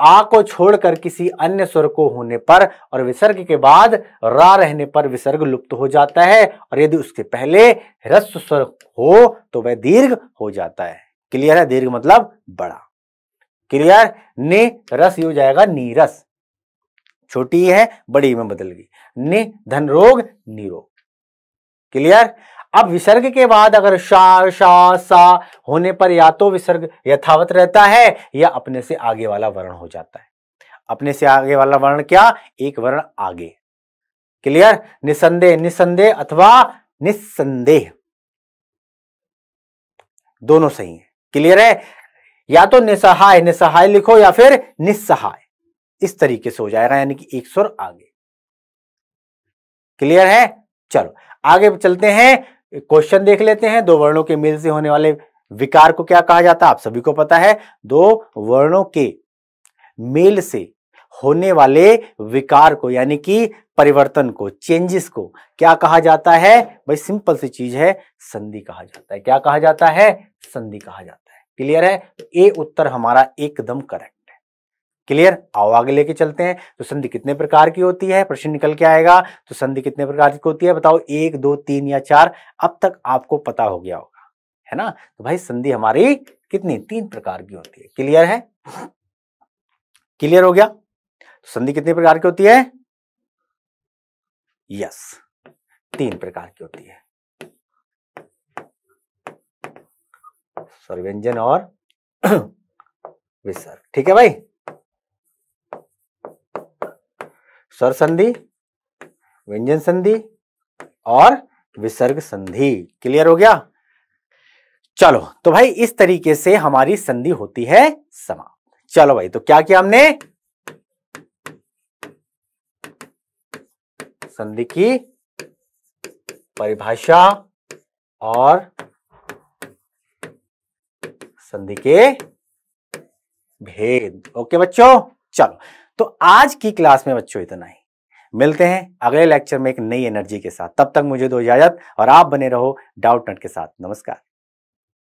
Speaker 1: आ को छोड़कर किसी अन्य स्वर को होने पर और विसर्ग के बाद रा रहने पर विसर्ग लुप्त हो जाता है और यदि उसके पहले ह्रस्व स्वर हो तो वह दीर्घ हो जाता है क्लियर है दीर्घ मतलब बड़ा क्लियर ने रस हो जाएगा नीरस छोटी है बड़ी में बदल गई ने धन रोग नीरोग क्लियर अब विसर्ग के बाद अगर शा शा सा होने पर या तो विसर्ग यथावत रहता है या अपने से आगे वाला वर्ण हो जाता है अपने से आगे वाला वर्ण क्या एक वर्ण आगे क्लियर निसंदेह निसंदेह अथवा निसंदेह दोनों सही है क्लियर है या तो निसहाय निसहाय लिखो या फिर निस्सहाय इस तरीके से हो जाएगा यानी कि एक स्वर आगे क्लियर है चलो आगे चलते हैं क्वेश्चन देख लेते हैं दो वर्णों के मेल से होने वाले विकार को क्या कहा जाता है आप सभी को पता है दो वर्णों के मेल से होने वाले विकार को यानी कि परिवर्तन को चेंजेस को क्या कहा जाता है भाई सिंपल सी चीज है संधि कहा जाता है क्या कहा जाता है संधि कहा जाता है क्लियर है तो ए उत्तर हमारा एकदम करेक्ट क्लियर आओ आगे लेके चलते हैं तो संधि कितने प्रकार की होती है प्रश्न निकल के आएगा तो संधि कितने प्रकार की होती है बताओ एक दो तीन या चार अब तक आपको पता हो गया होगा है ना तो भाई संधि हमारी कितनी तीन प्रकार की होती है क्लियर है क्लियर हो गया तो संधि कितने प्रकार की होती है यस तीन प्रकार की होती है सर्व्यंजन और (clears throat) विसर्ग ठीक है भाई स्वर संधि व्यंजन संधि और विसर्ग संधि क्लियर हो गया चलो तो भाई इस तरीके से हमारी संधि होती है समाप्त चलो भाई तो क्या किया हमने संधि की परिभाषा और संधि के भेद ओके बच्चों चलो तो आज की क्लास में बच्चों इतना ही मिलते हैं अगले लेक्चर में एक नई एनर्जी के साथ तब तक मुझे दो इजाजत और आप बने रहो डाउट नट के साथ नमस्कार